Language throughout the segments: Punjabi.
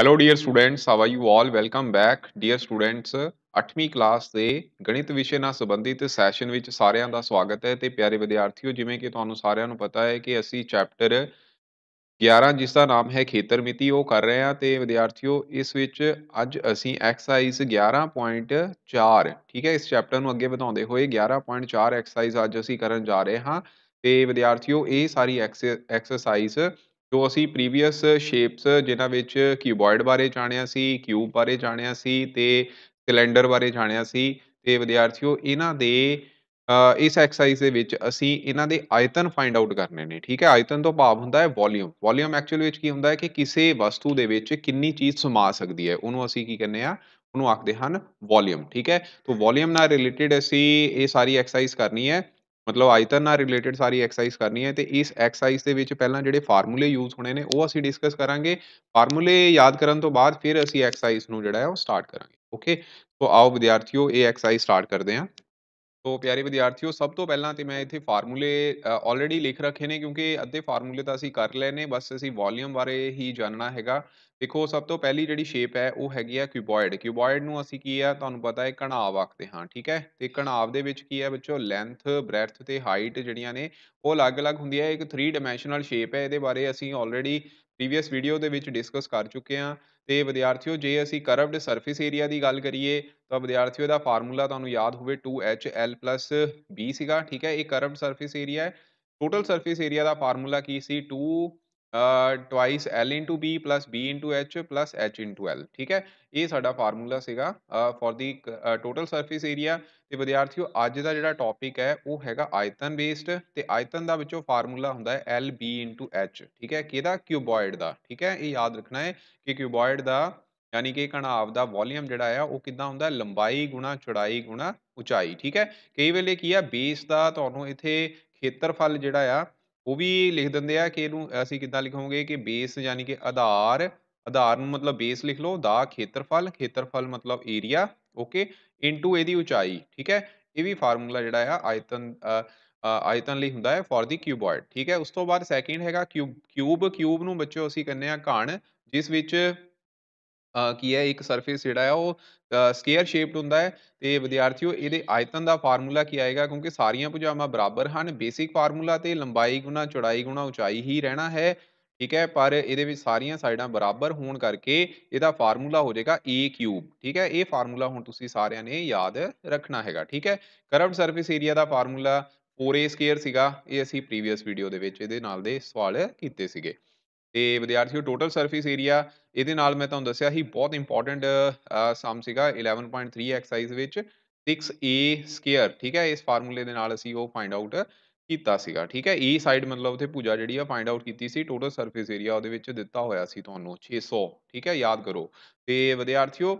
hello dear students how are you all welcome back dear students 8ਵੀਂ ਕਲਾਸ ਦੇ ਗਣਿਤ ਵਿਸ਼ੇ ਨਾਲ ਸੰਬੰਧਿਤ ਸੈਸ਼ਨ ਵਿੱਚ ਸਾਰਿਆਂ ਦਾ ਸਵਾਗਤ ਹੈ ਤੇ ਪਿਆਰੇ ਵਿਦਿਆਰਥੀਓ ਜਿਵੇਂ ਕਿ ਤੁਹਾਨੂੰ ਸਾਰਿਆਂ ਨੂੰ ਪਤਾ ਹੈ ਕਿ ਅਸੀਂ ਚੈਪਟਰ 11 ਜਿਸ ਦਾ ਨਾਮ ਹੈ ਖੇਤਰ ਮਿਤੀ ਉਹ ਕਰ ਰਹੇ ਹਾਂ ਤੇ ਵਿਦਿਆਰਥੀਓ ਇਸ ਵਿੱਚ ਅੱਜ ਅਸੀਂ ਐਕਸਰਸਾਈਜ਼ 11.4 ਠੀਕ ਹੈ ਇਸ ਚੈਪਟਰ ਨੂੰ ਅੱਗੇ ਵਧਾਉਂਦੇ ਹੋਏ 11.4 ਐਕਸਰਸਾਈਜ਼ ਅੱਜ ਅਸੀਂ ਕਰਨ ਜਾ ਰਹੇ ਹਾਂ ਤੇ ਵਿਦਿਆਰਥੀਓ ਇਹ ਸਾਰੀ ਐਕਸਰਸਾਈਜ਼ ਜੋ ਅਸੀਂ ਪ੍ਰੀਵੀਅਸ ਸ਼ੇਪਸ ਜਿਨ੍ਹਾਂ ਵਿੱਚ ਕਿਊਬੋਇਡ ਬਾਰੇ ਜਾਣਿਆ ਸੀ ਕਿਊਬ ਬਾਰੇ ਜਾਣਿਆ ਸੀ ਤੇ ਸਿਲੰਡਰ ਬਾਰੇ ਜਾਣਿਆ ਸੀ ਤੇ ਵਿਦਿਆਰਥੀਓ ਇਹਨਾਂ ਦੇ ਇਸ ਐਕਸਰਸਾਈਜ਼ ਦੇ ਵਿੱਚ ਅਸੀਂ ਇਹਨਾਂ ਦੇ ਆਇਤਨ ਫਾਈਂਡ ਆਊਟ ਕਰਨੇ ਨੇ ਠੀਕ ਹੈ ਆਇਤਨ ਤੋਂ ਭਾਵ ਹੁੰਦਾ ਹੈ ਵੋਲਿਊਮ ਵੋਲਿਊਮ ਐਕਚੁਅਲੀ ਵਿੱਚ ਕੀ ਹੁੰਦਾ ਹੈ ਕਿ ਕਿਸੇ ਵਸਤੂ ਦੇ ਵਿੱਚ ਕਿੰਨੀ ਚੀਜ਼ ਸਮਾ ਸਕਦੀ ਹੈ ਉਹਨੂੰ ਅਸੀਂ ਕੀ ਕਹਿੰਦੇ ਆ ਉਹਨੂੰ ਆਖਦੇ ਹਨ ਵੋਲਿਊਮ ਠੀਕ ਹੈ ਤੋਂ ਵੋਲਿਊਮ ਨਾਲ ਰਿਲੇਟਡ ਅਸੀਂ ਇਹ ਸਾਰੀ ਐਕਸਰਸਾਈਜ਼ ਕਰਨੀ ਹੈ ਮਤਲਬ ਆਇਤਨ ਨਾਲ ਰਿਲੇਟਡ ਸਾਰੀ ਐਕਸਰਸਾਈਜ਼ ਕਰਨੀ ਹੈ ਤੇ ਇਸ ਐਕਸਰਸਾਈਜ਼ ਦੇ ਵਿੱਚ ਪਹਿਲਾਂ ਜਿਹੜੇ ਫਾਰਮੂਲੇ ਯੂਜ਼ ਹੋਣੇ ਨੇ ਉਹ ਅਸੀਂ ਡਿਸਕਸ ਕਰਾਂਗੇ ਫਾਰਮੂਲੇ ਯਾਦ ਕਰਨ ਤੋਂ ਬਾਅਦ ਫਿਰ ਅਸੀਂ ਐਕਸਰਸਾਈਜ਼ ਨੂੰ ਜਿਹੜਾ ਹੈ ਉਹ ਸਟਾਰਟ ਕਰਾਂਗੇ ਓਕੇ ਸੋ ਆਓ ਵਿਦਿਆਰਥੀਓ ਇਹ ਐਕਸਰਸਾਈਜ਼ ਸਟਾਰਟ ਕਰਦੇ ਹਾਂ ਤੋ ਪਿਆਰੇ ਵਿਦਿਆਰਥੀਓ ਸਭ ਤੋਂ ਪਹਿਲਾਂ ਤੇ ਮੈਂ ਇੱਥੇ ਫਾਰਮੂਲੇ ਆਲਰੇਡੀ ਲਿਖ ਰੱਖੇ ਨੇ ਕਿਉਂਕਿ ਅੱਧੇ ਫਾਰਮੂਲੇ ਤਾਂ ਅਸੀਂ ਕਰ ਲਏ ਨੇ ਬਸ ਅਸੀਂ ਵੋਲਿਊਮ ਬਾਰੇ ਹੀ ਜਾਣਨਾ ਹੈਗਾ ਦੇਖੋ ਸਭ ਤੋਂ ਪਹਿਲੀ ਜਿਹੜੀ ਸ਼ੇਪ ਹੈ ਉਹ ਹੈਗੀ ਆ ਕਿਊਬੋਇਡ ਕਿਊਬੋਇਡ ਨੂੰ ਅਸੀਂ ਕੀ ਆ ਤੁਹਾਨੂੰ ਪਤਾ ਹੈ ਕਣਾਵ ਆਖਦੇ ਹਾਂ ਠੀਕ ਹੈ ਤੇ ਕਣਾਵ ਦੇ ਵਿੱਚ ਕੀ ਹੈ ਬੱਚੋ ਲੈਂਥ ਬ੍ਰੈਥ ਤੇ ਹਾਈਟ ਜਿਹੜੀਆਂ ਨੇ ਉਹ ਅਲੱਗ-ਅਲੱਗ ਹੁੰਦੀ ਹੈ ਇੱਕ 3 ਡਾਈਮੈਂਸ਼ਨਲ ਸ਼ੇਪ ਹੈ ਇਹਦੇ ਬਾਰੇ ਅਸੀਂ ਆਲਰੇਡੀ ਪ੍ਰੀਵੀਅਸ ਵੀਡੀਓ ਦੇ ਵਿੱਚ ਡਿਸਕਸ ਕਰ ਚੁੱਕੇ ਹਾਂ ਤੇ ਵਿਦਿਆਰਥੀਓ ਜੇ ਅਸੀਂ ਕਰਵਡ ਸਰਫੇਸ ਏਰੀਆ ਦੀ ਗੱਲ ਕਰੀਏ ਤਾਂ ਵਿਦਿਆਰਥੀਓ ਦਾ ਫਾਰਮੂਲਾ ਤੁਹਾਨੂੰ ਯਾਦ ਹੋਵੇ 2HL B ਸੀਗਾ ਠੀਕ ਹੈ ਇਹ ਕਰਵਡ ਸਰਫੇਸ ਏਰੀਆ ਹੈ ਟੋਟਲ ਸਰਫੇਸ ਏਰੀਆ ਦਾ ਫਾਰਮੂਲਾ ਕੀ ਸੀ 2 twice l b b h h l ਠੀਕ ਹੈ ਇਹ ਸਾਡਾ ਫਾਰਮੂਲਾ ਸੀਗਾ for the total surface area ਤੇ ਵਿਦਿਆਰਥੀਓ ਅੱਜ ਦਾ ਜਿਹੜਾ ਟੌਪਿਕ ਹੈ ਉਹ ਹੈਗਾ ਆਇਤਨ ਬੇਸਡ ਤੇ ਆਇਤਨ ਦਾ ਵਿੱਚੋਂ ਫਾਰਮੂਲਾ ਹੁੰਦਾ ਹੈ l b h ਠੀਕ ਹੈ ਕਿਹਦਾ ਕਿਊਬੋਇਡ ਦਾ ਠੀਕ ਹੈ ਇਹ ਯਾਦ ਰੱਖਣਾ ਹੈ ਕਿ ਕਿਊਬੋਇਡ ਦਾ ਯਾਨੀ ਕਿ ਕਣਾਵ ਦਾ ਵੋਲੀਅਮ ਜਿਹੜਾ ਆ ਉਹ ਕਿੱਦਾਂ ਹੁੰਦਾ ਲੰਬਾਈ ਗੁਣਾ ਚੌੜਾਈ ਗੁਣਾ ਉਚਾਈ ਠੀਕ ਹੈ ਕਈ ਵੇਲੇ ਕੀ ਆ ਬੇਸ ਦਾ ਤੁਹਾਨੂੰ ਇੱਥੇ ਖੇਤਰਫਲ ਜਿਹੜਾ ਆ ਉਹ ਵੀ ਲਿਖ ਦਿੰਦੇ ਆ ਕਿ ਇਹਨੂੰ ਅਸੀਂ ਕਿੱਦਾਂ ਲਿਖੋਗੇ ਕਿ ਬੇਸ ਯਾਨੀ ਕਿ ਆਧਾਰ ਆਧਾਰ ਨੂੰ ਮਤਲਬ ਬੇਸ ਲਿਖ ਲਓ ਦਾ ਖੇਤਰਫਲ ਖੇਤਰਫਲ ਮਤਲਬ ਏਰੀਆ ਓਕੇ ਇਨਟੂ ਇਹਦੀ ਉਚਾਈ ਠੀਕ ਹੈ ਇਹ ਵੀ ਫਾਰਮੂਲਾ ਜਿਹੜਾ ਆ ਆਇਤਨ ਆਇਤਨ ਲਈ ਹੁੰਦਾ ਹੈ ਫॉर ਦੀ ਕਿਊਬੋਇਡ ਠੀਕ ਹੈ ਉਸ ਤੋਂ ਬਾਅਦ ਸੈਕਿੰਡ ਹੈਗਾ ਕਿਊਬ ਕਿਊਬ ਕਿਊਬ ਨੂੰ ਬੱਚੋ ਅਸੀਂ ਕਹਿੰਦੇ ਆ ਘਣ ਜਿਸ ਵਿੱਚ ਕੀ ਹੈ ਇੱਕ ਸਰਫੇਸ ਜਿਹੜਾ ਹੈ ਉਹ ਸਕੁਅਰ ਸ਼ੇਪਡ ਹੁੰਦਾ ਹੈ ਤੇ ਵਿਦਿਆਰਥੀਓ ਇਹਦੇ ਆਇਤਨ ਦਾ ਫਾਰਮੂਲਾ ਕੀ ਆਏਗਾ ਕਿਉਂਕਿ ਸਾਰੀਆਂ ਭੁਜਾਵਾਂ ਬਰਾਬਰ ਹਨ ਬੇਸਿਕ ਫਾਰਮੂਲਾ ਤੇ ਲੰਬਾਈ ਗੁਣਾ ਚੌੜਾਈ ਗੁਣਾ ਉਚਾਈ ਹੀ ਰਹਿਣਾ ਹੈ ਠੀਕ ਹੈ ਪਰ ਇਹਦੇ ਵਿੱਚ ਸਾਰੀਆਂ ਸਾਈਡਾਂ ਬਰਾਬਰ ਹੋਣ ਕਰਕੇ ਇਹਦਾ ਫਾਰਮੂਲਾ ਹੋ ਜਾਏਗਾ a ਠੀਕ ਹੈ ਇਹ ਫਾਰਮੂਲਾ ਹੁਣ ਤੁਸੀਂ ਸਾਰਿਆਂ ਨੇ ਯਾਦ ਰੱਖਣਾ ਹੈਗਾ ਠੀਕ ਹੈ ਕਰਵਡ ਸਰਫੇਸ ਏਰੀਆ ਦਾ ਫਾਰਮੂਲਾ 4a² ਸੀਗਾ ਇਹ ਅਸੀਂ ਪ੍ਰੀਵੀਅਸ ਵੀਡੀਓ ਦੇ ਵਿੱਚ ਇਹਦੇ ਨਾਲ ਦੇ ਸਵਾਲ ਕੀਤੇ ਸੀਗੇ ਤੇ ਵਿਦਿਆਰਥੀਓ ਟੋਟਲ ਸਰਫੇਸ ਏਰੀਆ ਇਹਦੇ ਨਾਲ ਮੈਂ ਤੁਹਾਨੂੰ ਦੱਸਿਆ ਸੀ ਬਹੁਤ ਇੰਪੋਰਟੈਂਟ ਸਮ ਸੀਗਾ 11.3 ਐਕਸਰਸਾਈਜ਼ ਵਿੱਚ 6a ਸਕੁਅਰ ਠੀਕ ਹੈ ਇਸ ਫਾਰਮੂਲੇ ਦੇ ਨਾਲ ਅਸੀਂ ਉਹ ਫਾਈਂਡ ਆਊਟ ਕੀਤਾ ਸੀਗਾ ਠੀਕ ਹੈ ਈ ਸਾਈਡ ਮਤਲਬ ਉਥੇ ਪੂਜਾ ਜਿਹੜੀ ਆ ਫਾਈਂਡ ਆਊਟ ਕੀਤੀ ਸੀ ਟੋਟਲ ਸਰਫੇਸ ਏਰੀਆ ਉਹਦੇ ਵਿੱਚ ਦਿੱਤਾ ਹੋਇਆ ਸੀ ਤੁਹਾਨੂੰ 600 ਠੀਕ ਹੈ ਯਾਦ ਕਰੋ ਤੇ ਵਿਦਿਆਰਥੀਓ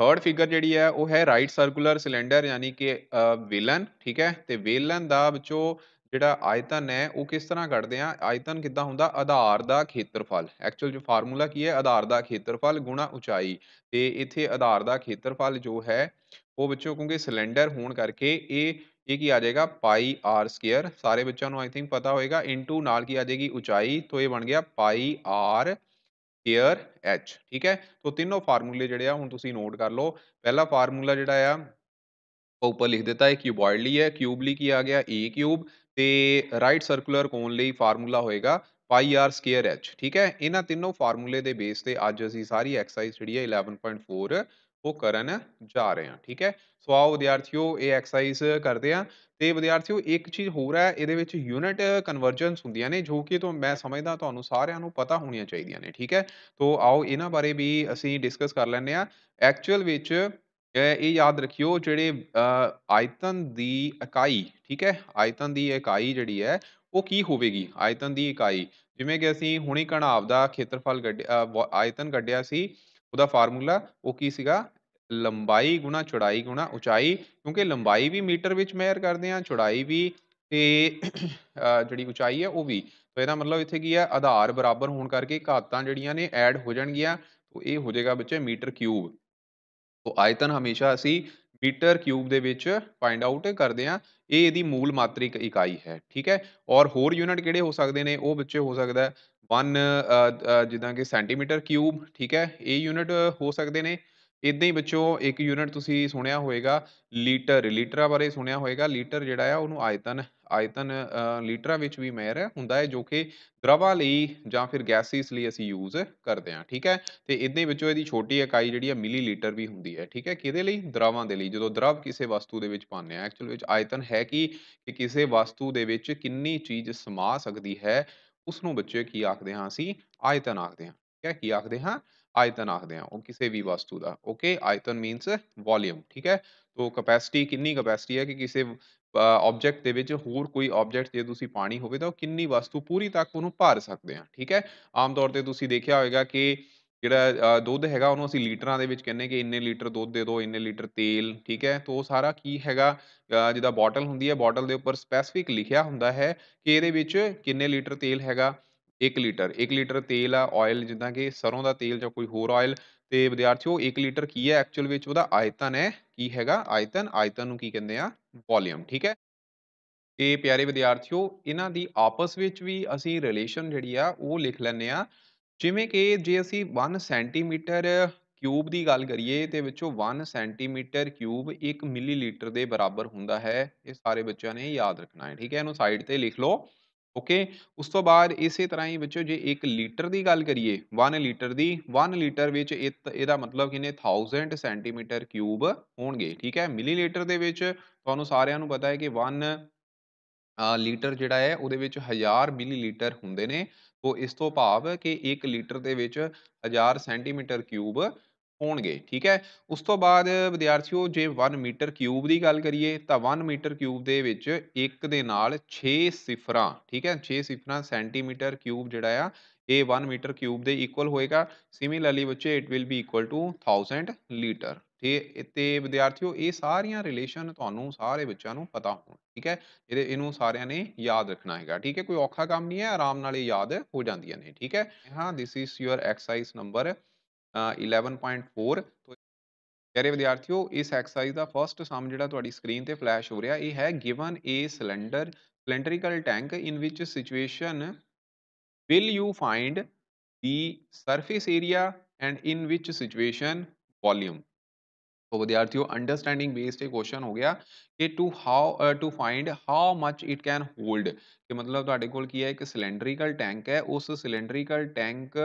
ਥਰਡ ਫਿਗਰ ਜਿਹੜੀ ਹੈ ਉਹ ਹੈ ਰਾਈਟ ਸਰਕੂਲਰ ਸਿਲੰਡਰ ਯਾਨੀ ਕਿ ਵੇਲਨ ਠੀਕ ਹੈ ਤੇ ਵੇਲਨ ਦਾ ਵਿੱਚੋਂ ਜਿਹੜਾ ਆਇਤਨ ਹੈ ਉਹ ਕਿਸ ਤਰ੍ਹਾਂ ਕੱਢਦੇ ਆ ਆਇਤਨ ਕਿੱਦਾਂ ਹੁੰਦਾ ਆਧਾਰ ਦਾ ਖੇਤਰਫਲ ਐਕਚੁਅਲ ਜੋ ਫਾਰਮੂਲਾ ਕੀ ਹੈ ਆਧਾਰ ਦਾ ਖੇਤਰਫਲ ਗੁਣਾ ਉਚਾਈ ਤੇ ਇੱਥੇ ਆਧਾਰ ਦਾ ਖੇਤਰਫਲ ਜੋ ਹੈ ਉਹ ਬੱਚਿਓ ਕਿਉਂਕਿ ਸਿਲੰਡਰ ਹੋਣ ਕਰਕੇ ਇਹ ਇਹ ਕੀ ਆ ਜਾਏਗਾ ਪਾਈ ਆਰ ਸਕੁਅਰ ਸਾਰੇ ਬੱਚਿਆਂ ਨੂੰ ਆਈ ਥਿੰਕ ਪਤਾ ਹੋਏਗਾ ਇਨਟੂ ਨਾਲ ਕੀ ਆ ਜਾਏਗੀ ਉਚਾਈ ਤੋਂ ਇਹ ਬਣ ਗਿਆ ਪਾਈ ਆਰ ਸਕੁਅਰ h ਠੀਕ ਹੈ ਤੋਂ ਤਿੰਨੋਂ ਫਾਰਮੂਲੇ ਜਿਹੜੇ ਆ ਹੁਣ ਤੁਸੀਂ ਨੋਟ ਕਰ ਲਓ ਪਹਿਲਾ ਫਾਰਮੂਲਾ ਜਿਹੜਾ ਆ ਉੱਪਰ ਲਿਖ ਦਿੱਤਾ ਹੈ ਲਈ ਹੈ ਕਿਊਬਲੀ ਕੀ ਆ ਗਿਆ a ਕਿਊਬ ਤੇ ਰਾਈਟ ਸਰਕੂਲਰ ਕੋਨ ਲਈ ਫਾਰਮੂਲਾ ਹੋਏਗਾ ਪਾਈ ਆਰ ਸਕੁਅਰ ਐਚ ਠੀਕ ਹੈ ਇਹਨਾਂ ਤਿੰਨੋਂ ਫਾਰਮੂਲੇ ਦੇ ਬੇਸ ਤੇ ਅੱਜ ਅਸੀਂ ਸਾਰੀ ਐਕਸਰਸਾਈਜ਼ ਜਿਹੜੀ ਹੈ 11.4 ਉਹ ਕਰਨ ਜਾ ਰਹੇ ਹਾਂ ਠੀਕ ਹੈ ਸੋ ਆਓ ਵਿਦਿਆਰਥੀਓ ਇਹ ਐਕਸਰਸਾਈਜ਼ ਕਰਦੇ ਆ ਤੇ ਵਿਦਿਆਰਥੀਓ ਇੱਕ ਚੀਜ਼ ਹੋਰ ਹੈ ਇਹਦੇ ਵਿੱਚ ਯੂਨਿਟ ਕਨਵਰਜੈਂਸ ਹੁੰਦੀਆਂ ਨੇ ਜੋ ਕਿ ਤੋਂ ਮੈਂ ਸਮਝਦਾ ਤੁਹਾਨੂੰ ਸਾਰਿਆਂ ਨੂੰ ਪਤਾ ਹੋਣੀਆਂ ਚਾਹੀਦੀਆਂ ਨੇ ਠੀਕ ਹੈ ਤੋਂ ਆਓ ਇਹਨਾਂ ਬਾਰੇ ਵੀ ਅਸੀਂ ਡਿਸਕਸ ਕਰ ਲੈਂਦੇ ਆ ਐਕਚੁਅਲ ਵਿੱਚ ਇਹ ਯਾਦ ਰੱਖਿਓ ਜਿਹੜੇ ਆਇਤਨ ਦੀ ਇਕਾਈ ਠੀਕ ਹੈ ਆਇਤਨ ਦੀ ਇਕਾਈ ਜਿਹੜੀ ਹੈ ਉਹ ਕੀ ਹੋਵੇਗੀ ਆਇਤਨ ਦੀ ਇਕਾਈ ਜਿਵੇਂ ਕਿ ਅਸੀਂ ਹੁਣੇ ਕਣਾਵ ਦਾ ਖੇਤਰਫਲ ਆਇਤਨ ਕੱਢਿਆ ਸੀ ਉਹਦਾ ਫਾਰਮੂਲਾ ਉਹ ਕੀ ਸੀਗਾ ਲੰਬਾਈ ਗੁਣਾ ਚੌੜਾਈ ਗੁਣਾ ਉਚਾਈ ਕਿਉਂਕਿ ਲੰਬਾਈ ਵੀ ਮੀਟਰ ਵਿੱਚ ਮੈਰ ਕਰਦੇ ਆ ਚੌੜਾਈ ਵੀ ਤੇ ਜਿਹੜੀ ਉਚਾਈ ਹੈ ਉਹ ਵੀ ਤਾਂ ਇਹਦਾ ਮਤਲਬ ਇੱਥੇ ਕੀ ਹੈ ਆਧਾਰ ਬਰਾਬਰ ਹੋਣ ਕਰਕੇ ਘਾਤਾਂ ਜਿਹੜੀਆਂ ਨੇ ਐਡ ਹੋ ਜਾਣਗੀਆਂ ਤਾਂ ਇਹ ਹੋ ਜਾਏਗਾ ਬੱਚੇ ਮੀਟਰ ਕਿਊਬ ਸੋ ਆਇਤਨ ਹਮੇਸ਼ਾ ਅਸੀਂ ਮੀਟਰ ਕਿਊਬ ਦੇ ਵਿੱਚ ਫਾਈਂਡ ਆਊਟ ਕਰਦੇ ਆ ਇਹ ਇਹਦੀ ਮੂਲ ਮਾਤਰਿਕ ਇਕਾਈ ਹੈ ਠੀਕ ਹੈ ਔਰ ਹੋਰ ਯੂਨਿਟ ਕਿਹੜੇ ਹੋ ਸਕਦੇ ਨੇ ਉਹ ਵਿੱਚ ਹੋ ਸਕਦਾ 1 ਜਿੱਦਾਂ ਕਿ ਸੈਂਟੀਮੀਟਰ ਕਿਊਬ ਠੀਕ ਹੈ ਇਹ ਯੂਨਿਟ ਹੋ ਸਕਦੇ ਨੇ ਇਦਾਂ ਹੀ ਬੱਚੋ ਇੱਕ ਯੂਨਿਟ ਤੁਸੀਂ ਸੁਣਿਆ ਹੋਵੇਗਾ ਲੀਟਰ ਲੀਟਰਾਂ ਬਾਰੇ ਸੁਣਿਆ ਹੋਵੇਗਾ ਲੀਟਰ ਜਿਹੜਾ ਆ ਉਹਨੂੰ ਆਇਤਨ ਆਇਤਨ ਲੀਟਰਾਂ ਵਿੱਚ ਵੀ ਮੈਰ ਹੁੰਦਾ ਹੈ ਜੋ ਕਿ ਦਰਵਾ ਲਈ ਜਾਂ ਫਿਰ ਗੈਸਿਸ ਲਈ ਅਸੀਂ ਯੂਜ਼ ਕਰਦੇ ਹਾਂ ਠੀਕ ਹੈ ਤੇ ਇਦਾਂ ਹੀ ਵਿੱਚੋਂ ਇਹਦੀ ਛੋਟੀ ਇਕਾਈ ਜਿਹੜੀ ਹੈ ਮਿਲੀਲੀਟਰ ਵੀ ਹੁੰਦੀ ਹੈ ਠੀਕ ਹੈ ਕਿਹਦੇ ਲਈ ਦਰਵਾਂ ਦੇ ਲਈ ਜਦੋਂ ਦਰਵ ਕਿਸੇ ਵਸਤੂ ਦੇ ਵਿੱਚ ਪਾਉਂਦੇ ਆ ਐਕਚੁਅਲ ਵਿੱਚ ਆਇਤਨ ਹੈ ਕਿ ਕਿਸੇ ਵਸਤੂ ਦੇ ਵਿੱਚ ਕਿੰਨੀ ਚੀਜ਼ ਸਮਾ ਸਕਦੀ ਹੈ ਉਸ ਨੂੰ ਬੱਚੇ ਕੀ ਆਖਦੇ ਹਾਂ ਅਸੀਂ ਆਇਤਨ ਆਖਦੇ ਹਾਂ ਠੀਕ ਹੈ ਕੀ ਆਖਦੇ ਹਾਂ ਆਇਤਨ ਆਖਦੇ ਆ ਉਹ ਕਿਸੇ ਵੀ ਵਸਤੂ ਦਾ ਓਕੇ ਆਇਤਨ ਮੀਨਸ ਵੋਲਿਊਮ ਠੀਕ ਹੈ ਤੋ ਕਪੈਸਿਟੀ ਕਿੰਨੀ ਕਪੈਸਿਟੀ ਹੈ ਕਿ ਕਿਸੇ ਆਬਜੈਕਟ ਦੇ ਵਿੱਚ ਹੋਰ ਕੋਈ ਆਬਜੈਕਟ ਜੇ ਤੁਸੀਂ ਪਾਣੀ ਹੋਵੇ ਤਾਂ ਉਹ ਕਿੰਨੀ ਵਸਤੂ ਪੂਰੀ ਤੱਕ ਉਹਨੂੰ ਭਰ ਸਕਦੇ ਆ ਠੀਕ ਹੈ ਆਮ ਤੌਰ ਤੇ ਤੁਸੀਂ ਦੇਖਿਆ ਹੋਵੇਗਾ ਕਿ ਜਿਹੜਾ ਦੁੱਧ ਹੈਗਾ ਉਹਨੂੰ ਅਸੀਂ ਲੀਟਰਾਂ ਦੇ ਵਿੱਚ ਕਹਿੰਨੇ ਕਿ ਇੰਨੇ ਲੀਟਰ ਦੁੱਧ ਦੇ ਦਿਓ ਇੰਨੇ ਲੀਟਰ ਤੇਲ ਠੀਕ ਹੈ ਤੋ ਉਹ ਸਾਰਾ ਕੀ ਹੈਗਾ ਜਿਹਦਾ ਬੋਟਲ ਹੁੰਦੀ ਹੈ ਬੋਟਲ ਦੇ ਉੱਪਰ ਸਪੈਸੀਫਿਕ ਲਿਖਿਆ ਹੁੰਦਾ ਹੈ ਕਿ ਇਹਦੇ ਵਿੱਚ ਕਿੰਨੇ ਲੀਟਰ ਤੇਲ ਹੈਗਾ 1 ਲੀਟਰ 1 ਲੀਟਰ ਤੇਲ ਆ ਆਇਲ ਜਿੱਦਾਂ ਕਿ ਸਰੋਂ ਦਾ ਤੇਲ ਜਾਂ ਕੋਈ ਹੋਰ ਆਇਲ ਤੇ ਵਿਦਿਆਰਥੀਓ 1 ਲੀਟਰ ਕੀ ਹੈ ਐਕਚੁਅਲ ਵਿੱਚ ਉਹਦਾ ਆਇਤਨ ਹੈ ਕੀ ਹੈਗਾ ਆਇਤਨ ਆਇਤਨ ਨੂੰ ਕੀ ਕਹਿੰਦੇ ਆ ਵੋਲਿਊਮ ਠੀਕ ਹੈ ਤੇ ਪਿਆਰੇ ਵਿਦਿਆਰਥੀਓ ਇਹਨਾਂ ਦੀ ਆਪਸ ਵਿੱਚ ਵੀ ਅਸੀਂ ਰਿਲੇਸ਼ਨ ਜਿਹੜੀ ਆ ਉਹ ਲਿਖ ਲੈਣੇ ਆ ਜਿਵੇਂ ਕਿ ਜੇ ਅਸੀਂ 1 ਸੈਂਟੀਮੀਟਰ ਕਿਊਬ ਦੀ ਗੱਲ ਕਰੀਏ ਤੇ ਵਿੱਚੋਂ 1 ਸੈਂਟੀਮੀਟਰ ਕਿਊਬ 1 ਮਿਲੀਲੀਟਰ ਦੇ ਬਰਾਬਰ ਹੁੰਦਾ ਹੈ ਇਹ ਸਾਰੇ ਬੱਚਿਆਂ ਨੇ ਯਾਦ ਰੱਖਣਾ ਹੈ ਠੀਕ ਹੈ ਇਹਨੂੰ ਸਾਈਡ ਤੇ ਲਿਖ ਲਓ ਓਕੇ ਉਸ ਤੋਂ ਬਾਅਦ ਇਸੇ ਤਰ੍ਹਾਂ ਹੀ ਬੱਚਿਓ ਜੇ 1 ਲੀਟਰ ਦੀ ਗੱਲ ਕਰੀਏ 1 ਲੀਟਰ ਦੀ 1 ਲੀਟਰ ਵਿੱਚ ਇਹਦਾ ਮਤਲਬ ਕਿਨੇ 1000 ਸੈਂਟੀਮੀਟਰ ਕਿਊਬ ਹੋਣਗੇ ਠੀਕ ਹੈ ਮਿਲੀਲੀਟਰ ਦੇ ਵਿੱਚ ਤੁਹਾਨੂੰ ਸਾਰਿਆਂ ਨੂੰ ਪਤਾ ਹੈ ਕਿ 1 ਲੀਟਰ ਜਿਹੜਾ ਹੈ ਉਹਦੇ ਵਿੱਚ 1000 ਮਿਲੀਲੀਟਰ ਹੁੰਦੇ ਨੇ ਤੋਂ ਇਸ ਤੋਂ ਭਾਵ ਕਿ 1 ਲੀਟਰ ਦੇ ਵਿੱਚ 1000 ਸੈਂਟੀਮੀਟਰ ਕਿਊਬ ਹੋਣਗੇ ਠੀਕ ਹੈ ਉਸ ਤੋਂ ਬਾਅਦ ਵਿਦਿਆਰਥੀਓ ਜੇ 1 ਮੀਟਰ ਕਿਊਬ ਦੀ ਗੱਲ ਕਰੀਏ ਤਾਂ 1 ਮੀਟਰ ਕਿਊਬ ਦੇ ਵਿੱਚ 1 ਦੇ ਨਾਲ 6 ਸਿਫਰਾਂ ਠੀਕ ਹੈ 6 ਸਿਫਰਾਂ ਸੈਂਟੀਮੀਟਰ ਕਿਊਬ ਜਿਹੜਾ ਆ ਇਹ 1 ਮੀਟਰ ਕਿਊਬ ਦੇ ਇਕੁਅਲ ਹੋਏਗਾ ਸਿਮਿਲਰਲੀ ਬੱਚੇ it will be equal to 1000 litre ਠੀਕ ਹੈ ਤੇ ਵਿਦਿਆਰਥੀਓ ਇਹ ਸਾਰੀਆਂ ਰਿਲੇਸ਼ਨ ਤੁਹਾਨੂੰ ਸਾਰੇ ਬੱਚਿਆਂ ਨੂੰ ਪਤਾ ਹੋਣ ਠੀਕ ਹੈ ਇਹਦੇ ਇਹਨੂੰ ਸਾਰਿਆਂ ਨੇ ਯਾਦ ਰੱਖਣਾ ਹੈਗਾ ਠੀਕ ਹੈ ਕੋਈ ਔਖਾ ਕੰਮ ਨਹੀਂ ਹੈ ਆਰਾਮ ਨਾਲ ਇਹ ਯਾਦ ਹੋ ਜਾਂਦੀਆਂ ਨੇ ਠੀਕ ਹੈ ਹਾਂ this is your exercise number eleven point four तो यारे विद्यार्थियों इस एक्सरसाइज का फर्स्ट सम जो स्क्रीन पर फ्लैश हो रहा यह है given a cylinder cylindrical tank in which situation will you find the surface area and in which situation volume तो विद्यार्थियों अंडरसटैंडिंग बेस्ड एक क्वेश्चन हो गया कि to how to find how much it can hold कि मतलब तो को है एक सिलेंडरीकल टैंक है उस सिलेंडरीकल टैंक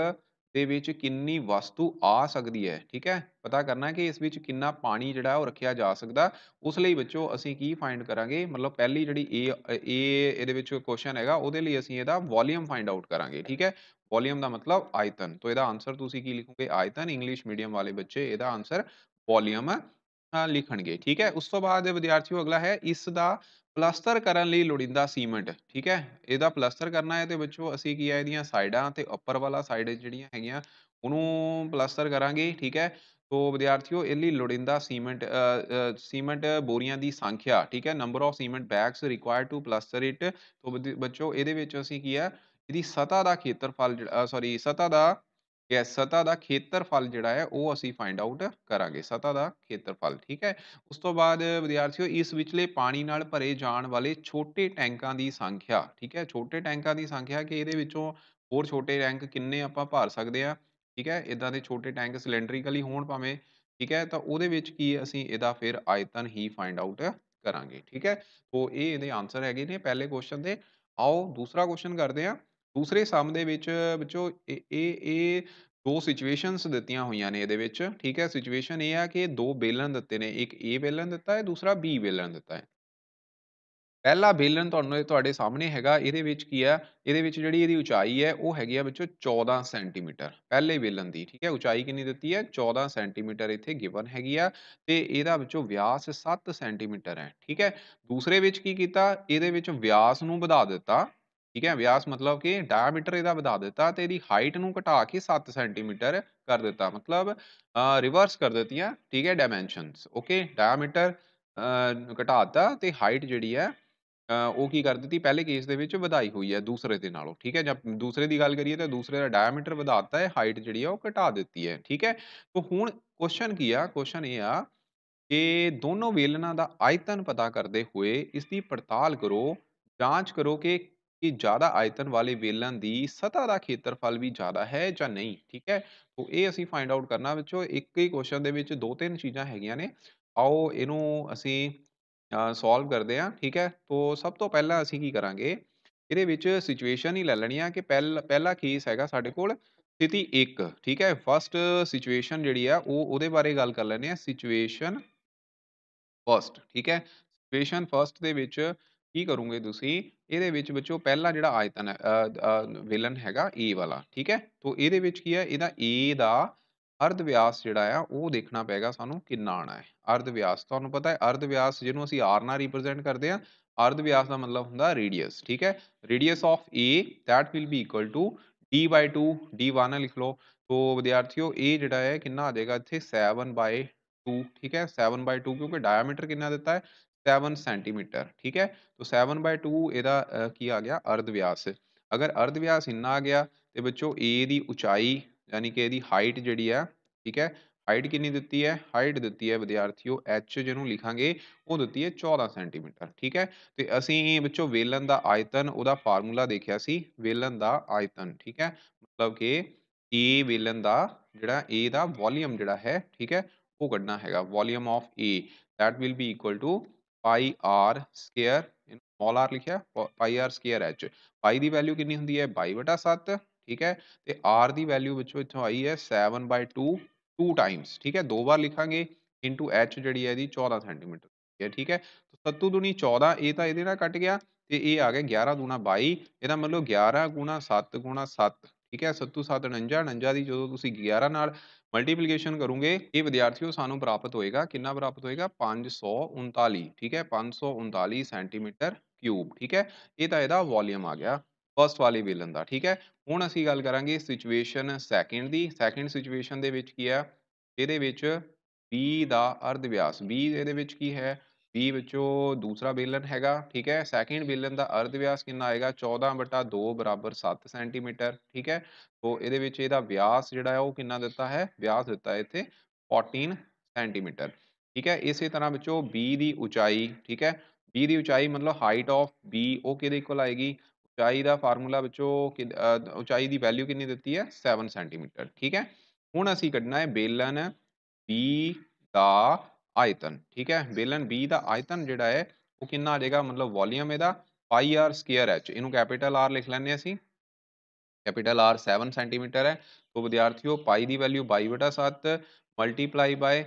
ਦੇ ਵਿੱਚ ਕਿੰਨੀ ਵਸਤੂ ਆ ਸਕਦੀ ਹੈ ਠੀਕ ਹੈ ਪਤਾ ਕਰਨਾ ਕਿ ਇਸ ਵਿੱਚ ਕਿੰਨਾ ਪਾਣੀ ਜਿਹੜਾ ਉਹ ਰੱਖਿਆ ਜਾ ਸਕਦਾ ਉਸ ਲਈ ਬੱਚੋ ਅਸੀਂ ਕੀ ਫਾਈਂਡ ਕਰਾਂਗੇ ਮਤਲਬ ਪਹਿਲੀ ਜਿਹੜੀ ਏ ਇਹ ਇਹਦੇ ਵਿੱਚ ਕੁਐਸਚਨ ਹੈਗਾ ਉਹਦੇ ਲਈ ਅਸੀਂ ਇਹਦਾ ਵੋਲਿਊਮ ਫਾਈਂਡ ਆਊਟ ਕਰਾਂਗੇ ਠੀਕ ਹੈ ਵੋਲਿਊਮ ਦਾ ਮਤਲਬ ਆਇਤਨ ਤੋਂ ਇਹਦਾ ਆਨਸਰ ਤੁਸੀਂ ਕੀ ਲਿਖੋਗੇ ਆਇਤਨ ਇੰਗਲਿਸ਼ ਮੀਡੀਅਮ ਵਾਲੇ ਬੱਚੇ ਇਹਦਾ ਆਨਸਰ ਵੋਲਿਊਮ ਲਿਖਣਗੇ ਠੀਕ ਹੈ ਉਸ ਤੋਂ ਬਾਅਦ ਵਿਦਿਆਰਥੀਓ ਅਗਲਾ ਹੈ ਇਸ ਦਾ ਪਲਸਤਰ ਕਰਨ ਲਈ ਲੋੜੀਂਦਾ ਸੀਮੈਂਟ ਠੀਕ ਹੈ ਇਹਦਾ ਪਲਸਤਰ ਕਰਨਾ ਹੈ ਤੇ ਵਿੱਚੋਂ ਅਸੀਂ ਕੀ ਹੈ ਇਹਦੀਆਂ ਸਾਈਡਾਂ ਤੇ ਉੱਪਰ ਵਾਲਾ ਸਾਈਡ ਜਿਹੜੀਆਂ ਹੈਗੀਆਂ ਉਹਨੂੰ ਪਲਸਤਰ ਕਰਾਂਗੇ ਠੀਕ ਹੈ ਤੋਂ ਵਿਦਿਆਰਥੀਓ ਇਹ ਲਈ ਲੋੜੀਂਦਾ ਸੀਮੈਂਟ ਸੀਮੈਂਟ ਬੋਰੀਆਂ ਦੀ ਸੰਖਿਆ ਠੀਕ ਹੈ number of cement bags required to plaster it ਤੋਂ ਬੱਚੋ ਇਹਦੇ ਵਿੱਚ ਅਸੀਂ ਕੀ ਹੈ ਇਹਦੀ ਸਤਾ ਦਾ ਖੇਤਰਫਲ ਸੌਰੀ ਸਤਾ ਦਾ ਕਿ ਸਤਾ ਦਾ ਖੇਤਰਫਲ ਜਿਹੜਾ ਹੈ ਉਹ ਅਸੀਂ ਫਾਈਂਡ ਆਊਟ ਕਰਾਂਗੇ ਸਤਾ ਦਾ ਖੇਤਰਫਲ ਠੀਕ ਹੈ ਉਸ ਤੋਂ ਬਾਅਦ ਵਿਦਿਆਰਥੀਓ ਇਸ ਵਿਚਲੇ ਪਾਣੀ ਨਾਲ ਭਰੇ ਜਾਣ ਵਾਲੇ ਛੋਟੇ ਟੈਂਕਾਂ ਦੀ ਸੰਖਿਆ ਠੀਕ ਹੈ ਛੋਟੇ ਟੈਂਕਾਂ ਦੀ ਸੰਖਿਆ ਕਿ ਇਹਦੇ ਵਿੱਚੋਂ ਹੋਰ ਛੋਟੇ ਟੈਂਕ ਕਿੰਨੇ ਆਪਾਂ ਭਰ ਸਕਦੇ ਆ ਠੀਕ ਹੈ ਇਦਾਂ ਦੇ ਛੋਟੇ ਟੈਂਕ ਸਿਲੈਂਡਰੀਕਲੀ ਹੋਣ ਭਾਵੇਂ ਠੀਕ ਹੈ ਤਾਂ ਉਹਦੇ ਵਿੱਚ ਕੀ ਅਸੀਂ ਇਹਦਾ ਫਿਰ ਆਇਤਨ ਹੀ ਫਾਈਂਡ ਆਊਟ ਕਰਾਂਗੇ ਠੀਕ ਹੈ ਸੋ ਇਹ ਇਹਦੇ ਆਨਸਰ ਹੈਗੇ ਨੇ ਪਹਿਲੇ ਕੁਐਸਚਨ ਦੇ ਆਓ ਦੂਸਰਾ ਕੁਐਸਚਨ ਕਰਦੇ ਆ ਦੂਸਰੇ ਸਮ ਦੇ ਵਿੱਚ ਵਿੱਚੋਂ ਇਹ ਇਹ ਦੋ ਸਿਚੁਏਸ਼ਨਸ ਦਿੱਤੀਆਂ ਹੋਈਆਂ ਨੇ ਇਹਦੇ ਵਿੱਚ ਠੀਕ ਹੈ ਸਿਚੁਏਸ਼ਨ ਇਹ ਆ ਕਿ ਦੋ ਬੇਲਨ ਦਿੱਤੇ ਨੇ ਇੱਕ A ਬੇਲਨ ਦਿੱਤਾ ਹੈ ਦੂਸਰਾ B ਬੇਲਨ ਦਿੱਤਾ ਹੈ ਪਹਿਲਾ ਬੇਲਨ ਤੁਹਾਨੂੰ ਤੁਹਾਡੇ ਸਾਹਮਣੇ ਹੈਗਾ ਇਹਦੇ ਵਿੱਚ ਕੀ ਆ ਇਹਦੇ ਵਿੱਚ ਜਿਹੜੀ ਇਹਦੀ ਉਚਾਈ ਹੈ ਉਹ ਹੈਗੀ ਆ ਵਿੱਚੋਂ 14 ਸੈਂਟੀਮੀਟਰ ਪਹਿਲੇ ਬੇਲਨ ਦੀ ਠੀਕ ਹੈ ਉਚਾਈ ਕਿੰਨੀ ਦਿੱਤੀ ਹੈ 14 ਸੈਂਟੀਮੀਟਰ ਇੱਥੇ ਗਿਵਨ ਹੈਗੀ ਆ ਤੇ ਇਹਦਾ ਵਿੱਚੋਂ ਵਿਆਸ 7 ਸੈਂਟੀਮੀਟਰ ਹੈ ਠੀਕ ਹੈ ਦੂਸਰੇ ਵਿੱਚ ਕੀ ਕੀਤਾ ਇਹਦੇ ਵਿੱਚ ਵਿਆਸ ਨੂੰ ਵਧਾ ਦਿੱਤਾ ਠੀਕ ਹੈ ਵਿਆਸ ਮਤਲਬ ਕਿ ਡਾਇਆਮੀਟਰ ਇਹਦਾ ਵਧਾ ਦਿੱਤਾ ਤੇ ਇਹਦੀ ਹਾਈਟ ਨੂੰ ਘਟਾ ਕੇ 7 ਸੈਂਟੀਮੀਟਰ ਕਰ ਦਿੱਤਾ ਮਤਲਬ ਰਿਵਰਸ ਕਰ ਦਿੱਤੀਆਂ ਠੀਕ ਹੈ ਡਾਈਮੈਂਸ਼ਨਸ ਓਕੇ ਡਾਇਆਮੀਟਰ ਘਟਾਤਾ ਤੇ ਹਾਈਟ ਜਿਹੜੀ ਹੈ ਉਹ ਕੀ ਕਰ ਦਿੱਤੀ ਪਹਿਲੇ ਕੇਸ ਦੇ ਵਿੱਚ ਵਧਾਈ ਹੋਈ ਹੈ ਦੂਸਰੇ ਦੇ ਨਾਲੋਂ ਠੀਕ ਹੈ ਜਦ ਦੂਸਰੇ ਦੀ ਗੱਲ ਕਰੀਏ ਤਾਂ ਦੂਸਰੇ ਦਾ ਡਾਇਆਮੀਟਰ ਵਧਾਤਾ ਹੈ ਹਾਈਟ ਜਿਹੜੀ ਹੈ ਉਹ ਘਟਾ ਦਿੱਤੀ ਹੈ ਠੀਕ ਹੈ ਤਾਂ ਹੁਣ ਕੁਐਸਚਨ ਕੀ ਆ ਕੁਐਸਚਨ ਇਹ ਆ ਕਿ ਦੋਨੋਂ ਵੇਲਣਾ ਦਾ ਆਇਤਨ ਪਤਾ ਕਰਦੇ ਹੋਏ ਇਸ ਦੀ ਪੜਤਾਲ ਕਰੋ ਜਾਂਚ ਕਰੋ ਕਿ ਕਿ ਜ਼ਿਆਦਾ ਆਇਤਨ ਵਾਲੇ ਵੇਲਾਂ ਦੀ ਸਤਹ ਦਾ ਖੇਤਰਫਲ ਵੀ ਜ਼ਿਆਦਾ ਹੈ ਜਾਂ ਨਹੀਂ ਠੀਕ ਹੈ ਸੋ ਇਹ ਅਸੀਂ ਫਾਈਂਡ ਆਊਟ ਕਰਨਾ ਵਿੱਚੋਂ ਇੱਕ ਹੀ ਕੁਐਸਚਨ ਦੇ ਵਿੱਚ ਦੋ ਤਿੰਨ ਚੀਜ਼ਾਂ ਹੈਗੀਆਂ ਨੇ ਆਓ ਇਹਨੂੰ ਅਸੀਂ ਸੋਲਵ ਕਰਦੇ ਹਾਂ ਠੀਕ ਹੈ ਸੋ ਸਭ ਤੋਂ ਪਹਿਲਾਂ ਅਸੀਂ ਕੀ ਕਰਾਂਗੇ ਇਹਦੇ ਵਿੱਚ ਸਿਚੁਏਸ਼ਨ ਹੀ ਲੈ ਲੈਣੀ ਆ ਕਿ ਪਹਿਲਾ ਕੇਸ ਹੈਗਾ ਸਾਡੇ ਕੋਲ ਸਥਿਤੀ 1 ਠੀਕ ਹੈ ਫਸਟ ਸਿਚੁਏਸ਼ਨ ਜਿਹੜੀ ਆ ਉਹ ਉਹਦੇ ਬਾਰੇ ਗੱਲ ਕਰ ਲੈਣੇ ਆ ਸਿਚੁਏਸ਼ਨ ਫਸਟ ਠੀਕ ਹੈ ਸਿਚੁਏਸ਼ਨ ਫਸਟ ਦੇ ਵਿੱਚ ਕੀ ਕਰੋਗੇ ਤੁਸੀਂ ਇਹਦੇ ਵਿੱਚ ਵਿੱਚੋਂ ਪਹਿਲਾ ਜਿਹੜਾ ਆਇਤਨ ਹੈ ਵਿਲਨ ਹੈਗਾ A e ਵਾਲਾ ਠੀਕ ਹੈ ਤੋਂ ਇਹਦੇ ਵਿੱਚ ਕੀ ਹੈ ਇਹਦਾ A e ਦਾ ਅਰਧ ਵਿਆਸ ਜਿਹੜਾ ਆ ਉਹ ਦੇਖਣਾ ਪੈਗਾ ਸਾਨੂੰ ਕਿੰਨਾ ਆਣਾ ਹੈ ਅਰਧ ਵਿਆਸ ਤੁਹਾਨੂੰ ਪਤਾ ਹੈ ਅਰਧ ਵਿਆਸ ਜਿਹਨੂੰ ਅਸੀਂ R ਨਾਲ ਰਿਪਰੈਜ਼ੈਂਟ ਕਰਦੇ ਆ ਅਰਧ ਵਿਆਸ ਦਾ ਮਤਲਬ ਹੁੰਦਾ ਰੇਡੀਅਸ ਠੀਕ ਹੈ radius of A that will be equal to d/2 d1 ਲਿਖ ਲਓ ਤੋਂ ਵਿਦਿਆਰਥੀਓ ਇਹ ਜਿਹੜਾ ਹੈ ਕਿੰਨਾ ਆ ਜਾਏਗਾ ਇੱਥੇ 7/2 ਠੀਕ ਹੈ 7/2 ਕਿਉਂਕਿ ਡਾਇਆਮੀਟਰ ਕਿੰਨਾ ਦਿੱਤਾ ਹੈ 7 ਸੈਂਟੀਮੀਟਰ ਠੀਕ ਹੈ ਤਾਂ 7/2 ਇਹਦਾ ਕੀ ਆ ਗਿਆ ਅਰਧ ਵਿਆਸ ਅਗਰ ਅਰਧ ਵਿਆਸ ਇੰਨਾ ਆ ਗਿਆ ਤੇ ਬੱਚੋ A ਦੀ ਉਚਾਈ ਯਾਨੀ ਕਿ ਇਹਦੀ ਹਾਈਟ ਜਿਹੜੀ ਆ ਠੀਕ ਹੈ ਹਾਈਟ ਕਿੰਨੀ ਦਿੱਤੀ ਹੈ ਹਾਈਟ ਦਿੱਤੀ ਹੈ ਵਿਦਿਆਰਥੀਓ h ਜਿਹਨੂੰ ਲਿਖਾਂਗੇ ਉਹ ਦਿੱਤੀ ਹੈ 14 ਸੈਂਟੀਮੀਟਰ ਠੀਕ ਹੈ ਤੇ ਅਸੀਂ ਵਿੱਚੋਂ ਵੇਲਨ ਦਾ ਆਇਤਨ ਉਹਦਾ ਫਾਰਮੂਲਾ ਦੇਖਿਆ ਸੀ ਵੇਲਨ ਦਾ ਆਇਤਨ ਠੀਕ ਹੈ ਮਤਲਬ ਕਿ A ਵੇਲਨ ਦਾ ਜਿਹੜਾ A ਦਾ ਵੋਲੀਅਮ ਜਿਹੜਾ ਹੈ ਠੀਕ ਹੈ ਉਹ ਕੱਢਣਾ ਹੈਗਾ volume of A that will be equal to pi R square small R ਲਿਖਿਆ pi R square H pi ਦੀ ਵੈਲਿਊ ਕਿੰਨੀ ਹੁੰਦੀ ਹੈ 22/7 ਠੀਕ ਹੈ ਤੇ ਆਰ ਦੀ ਵੈਲਿਊ ਵਿੱਚੋਂ ਇੱਥੋਂ ਆਈ ਹੈ 7/2 2 ਟਾਈਮਸ ਠੀਕ ਹੈ ਦੋ ਵਾਰ ਲਿਖਾਂਗੇ ਇਨਟੂ ਐਚ ਜਿਹੜੀ ਹੈ ਦੀ 14 ਸੈਂਟੀਮੀਟਰ ਹੈ ਠੀਕ ਹੈ ਸੱਤੂ ਦੁਨੀ 14 ਇਹ ਤਾਂ ਇਹਦੇ ਨਾਲ ਕੱਟ ਗਿਆ ਤੇ ਇਹ ਆ ਗਿਆ 11 ਦੂਣਾ 22 ਇਹਦਾ ਮਤਲਬ 11 7 7 ਠੀਕ ਹੈ 7 7 49 49 ਦੀ ਜਦੋਂ ਤੁਸੀਂ 11 ਨਾਲ ਮਲਟੀਪਲੀਕੇਸ਼ਨ ਕਰੋਗੇ ਇਹ ਵਿਦਿਆਰਥੀਓ ਸਾਨੂੰ ਪ੍ਰਾਪਤ ਹੋਏਗਾ ਕਿੰਨਾ ਪ੍ਰਾਪਤ ਹੋਏਗਾ 539 ਠੀਕ ਹੈ 539 ਸੈਂਟੀਮੀਟਰ ਕਿਊਬ ਠੀਕ ਹੈ ਇਹ ਤਾਂ ਇਹਦਾ ਵੋਲੀਅਮ ਆ ਗਿਆ ਫਸਟ ਵਾਲੇ ਬੇਲਨ ਦਾ ਠੀਕ ਹੈ ਹੁਣ ਅਸੀਂ ਗੱਲ ਕਰਾਂਗੇ ਸਿਚੁਏਸ਼ਨ ਸੈਕਿੰਡ ਦੀ ਸੈਕਿੰਡ ਸਿਚੁਏਸ਼ਨ ਦੇ ਵਿੱਚ ਕੀ ਆ ਇਹਦੇ ਵਿੱਚ b ਦਾ ਅਰਧ ਵਿਆਸ b ਇਹਦੇ ਵਿੱਚ ਕੀ ਹੈ ਬੀ ਵਿੱਚੋਂ ਦੂਸਰਾ ਬੇਲਨ ਹੈਗਾ ਠੀਕ ਹੈ ਸੈਕਿੰਡ ਬੇਲਨ ਦਾ ਅਰਧ ਵਿਆਸ ਕਿੰਨਾ ਆਏਗਾ 14 ਬਟਾ 2 ਬਰਾਬਰ 7 ਸੈਂਟੀਮੀਟਰ ਠੀਕ ਹੈ ਸੋ ਇਹਦੇ ਵਿੱਚ ਇਹਦਾ ਵਿਆਸ ਜਿਹੜਾ ਹੈ ਉਹ ਕਿੰਨਾ ਦਿੱਤਾ ਹੈ ਵਿਆਸ ਦਿੱਤਾ ਇੱਥੇ 14 ਸੈਂਟੀਮੀਟਰ ਠੀਕ ਹੈ ਇਸੇ ਤਰ੍ਹਾਂ ਵਿੱਚੋਂ B ਦੀ ਉਚਾਈ ਠੀਕ ਹੈ B ਦੀ ਉਚਾਈ ਮਤਲਬ ਹਾਈਟ ਆਫ B ਉਹ ਕਿਹਦੇ ਇਕੁਅਲ ਆਏਗੀ ਉਚਾਈ ਦਾ ਫਾਰਮੂਲਾ ਵਿੱਚੋਂ ਉਚਾਈ ਦੀ ਵੈਲਿਊ ਕਿੰਨੀ ਦਿੱਤੀ ਹੈ 7 ਸੈਂਟੀਮੀਟਰ ਠੀਕ ਹੈ ਹੁਣ ਅਸੀਂ ਕੱਢਣਾ ਹੈ ਬੇਲਨ B ਦਾ ਆਇਤਨ ਠੀਕ ਹੈ ਬੇਲਨ B ਦਾ ਆਇਤਨ ਜਿਹੜਾ ਹੈ ਉਹ ਕਿੰਨਾ ਆ ਜਾਏਗਾ ਮਤਲਬ ਵੋਲੀਅਮ ਇਹਦਾ ਪਾਈ ਆਰ ਸਕੁਅਰ ਐਚ ਇਹਨੂੰ ਕੈਪੀਟਲ ਆਰ ਲਿਖ ਲੈਂਦੇ ਅਸੀਂ ਕੈਪੀਟਲ ਆਰ 7 ਸੈਂਟੀਮੀਟਰ ਹੈ ਤੋਂ ਵਿਦਿਆਰਥੀਓ ਪਾਈ ਦੀ ਵੈਲਿਊ 22/7 ਮਲਟੀਪਲਾਈ ਬਾਈ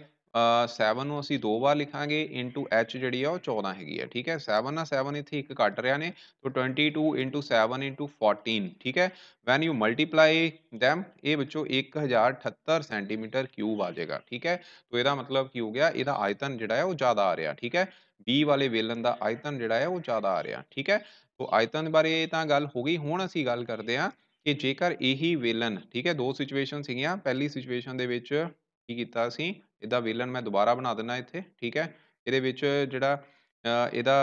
7 ਨੂੰ ਅਸੀਂ ਦੋ ਵਾਰ ਲਿਖਾਂਗੇ ਇਨਟੂ h ਜਿਹੜੀ ਆ ਉਹ 14 ਹੈਗੀ ਆ ਠੀਕ ਹੈ 7 ਨਾਲ 7 ਇੱਥੇ ਇੱਕ ਕੱਟ ਰਿਆ ਨੇ ਸੋ 22 ਇਨਟੂ 7 ਇਨਟੂ 14 ਠੀਕ ਹੈ ਵੈਨ ਯੂ ਮਲਟੀਪਲਾਈ them ਇਹ ਵਿੱਚੋਂ 1078 ਸੈਂਟੀਮੀਟਰ ਕਿਊਬ ਆ ਜਾਏਗਾ ਠੀਕ ਹੈ ਸੋ ਇਹਦਾ ਮਤਲਬ ਕੀ ਹੋ ਗਿਆ ਇਹਦਾ ਆਇਤਨ ਜਿਹੜਾ ਹੈ ਉਹ ਜ਼ਿਆਦਾ ਆ ਰਿਹਾ ਠੀਕ ਹੈ B ਵਾਲੇ ਵੇਲਨ ਦਾ ਆਇਤਨ ਜਿਹੜਾ ਹੈ ਉਹ ਜ਼ਿਆਦਾ ਆ ਰਿਹਾ ਠੀਕ ਹੈ ਸੋ ਆਇਤਨ ਬਾਰੇ ਤਾਂ ਗੱਲ ਹੋ ਗਈ ਹੁਣ ਅਸੀਂ ਗੱਲ ਕਰਦੇ ਹਾਂ ਕਿ ਜੇਕਰ ਇਹੀ ਵੇਲਨ ਠੀਕ ਹੈ ਦੋ ਸਿਚੁਏਸ਼ਨ ਸੀਗੀਆਂ ਪਹਿਲੀ ਸਿਚੁਏਸ਼ਨ ਦੇ ਵਿੱਚ ਕੀ ਕੀਤਾ ਸੀ ਇਹਦਾ ਵਿਲਨ ਮੈਂ ਦੁਬਾਰਾ ਬਣਾ ਦਿੰਦਾ ਇੱਥੇ ਠੀਕ ਹੈ ਇਹਦੇ ਵਿੱਚ ਜਿਹੜਾ ਇਹਦਾ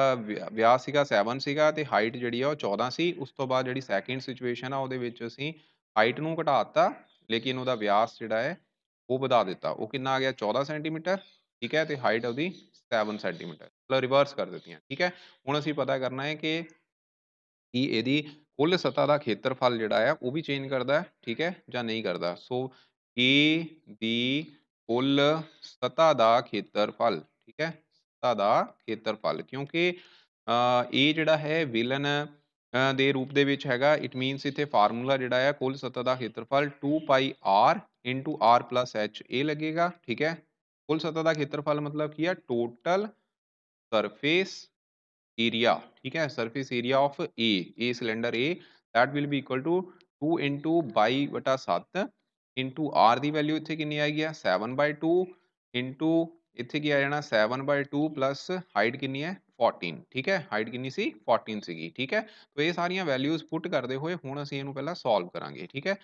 ਵਿਆਸ ਸੀਗਾ 7 ਸੀਗਾ ਤੇ ਹਾਈਟ ਜਿਹੜੀ ਆ ਉਹ 14 ਸੀ ਉਸ ਤੋਂ ਬਾਅਦ ਜਿਹੜੀ ਸੈਕਿੰਡ ਸਿਚੁਏਸ਼ਨ ਆ ਉਹਦੇ ਵਿੱਚ ਅਸੀਂ ਹਾਈਟ ਨੂੰ ਘਟਾਤਾ ਲੇਕਿਨ ਉਹਦਾ ਵਿਆਸ ਜਿਹੜਾ ਹੈ ਉਹ ਵਧਾ ਦਿੱਤਾ ਉਹ ਕਿੰਨਾ ਆ ਗਿਆ 14 ਸੈਂਟੀਮੀਟਰ ਠੀਕ ਹੈ ਤੇ ਹਾਈਟ ਉਹਦੀ 7 ਸੈਂਟੀਮੀਟਰ ਮਤਲਬ ਰਿਵਰਸ ਕਰ ਦਿੱਤੀਆਂ ਠੀਕ ਹੈ ਹੁਣ ਅਸੀਂ ਪਤਾ ਕਰਨਾ ਹੈ ਕਿ ਕੀ ਇਹਦੀ ਕੁੱਲ ਸਤਾ ਦਾ ਖੇਤਰਫਲ ਜਿਹੜਾ ਆ ਉਹ ਵੀ ਚੇਂਜ ਕਰਦਾ ਹੈ ਠੀਕ ਹੈ ਜਾਂ ਨਹੀਂ ਕਰਦਾ ਸੋ A ਦੀ ਕੁੱਲ ਸਤਾ ਦਾ ਖੇਤਰਫਲ ਠੀਕ ਹੈ ਸਤਾ ਦਾ ਖੇਤਰਫਲ ਕਿਉਂਕਿ A ਜਿਹੜਾ ਹੈ ਵਿਲਨ ਦੇ ਰੂਪ ਦੇ ਵਿੱਚ ਹੈਗਾ ਇਟ ਮੀਨਸ ਇਥੇ ਫਾਰਮੂਲਾ ਜਿਹੜਾ ਆ ਕੁੱਲ ਸਤਾ ਦਾ ਖੇਤਰਫਲ 2 ਪਾਈ r r h A ਲੱਗੇਗਾ ਠੀਕ ਹੈ ਕੁੱਲ ਸਤਾ ਦਾ ਖੇਤਰਫਲ ਮਤਲਬ ਕੀ ਹੈ ਟੋਟਲ ਸਰਫੇਸ ਏਰੀਆ ਠੀਕ ਹੈ surface area of A A ਸਿਲੰਡਰ A that will be equal to 2 into pi ਬਟਾ 7 ਇੰਟੂ r ਦੀ ਵੈਲਿਊ ਇੱਥੇ ਕਿੰਨੀ ਆਏਗੀ ਆ 7/2 ਇੰਟੂ ਇੱਥੇ ਕੀ ਆ ਜਾਣਾ 7/2 ਪਲੱਸ ਹਾਈਟ ਕਿੰਨੀ ਹੈ 14 ਠੀਕ ਹੈ ਹਾਈਟ ਕਿੰਨੀ ਸੀ 14 ਸੀਗੀ ਠੀਕ ਹੈ ਤੋ ਇਹ ਸਾਰੀਆਂ ਵੈਲਿਊਜ਼ ਪੁੱਟ ਕਰਦੇ ਹੋਏ ਹੁਣ ਅਸੀਂ ਇਹਨੂੰ ਪਹਿਲਾਂ ਸੋਲਵ ਕਰਾਂਗੇ ਠੀਕ ਹੈ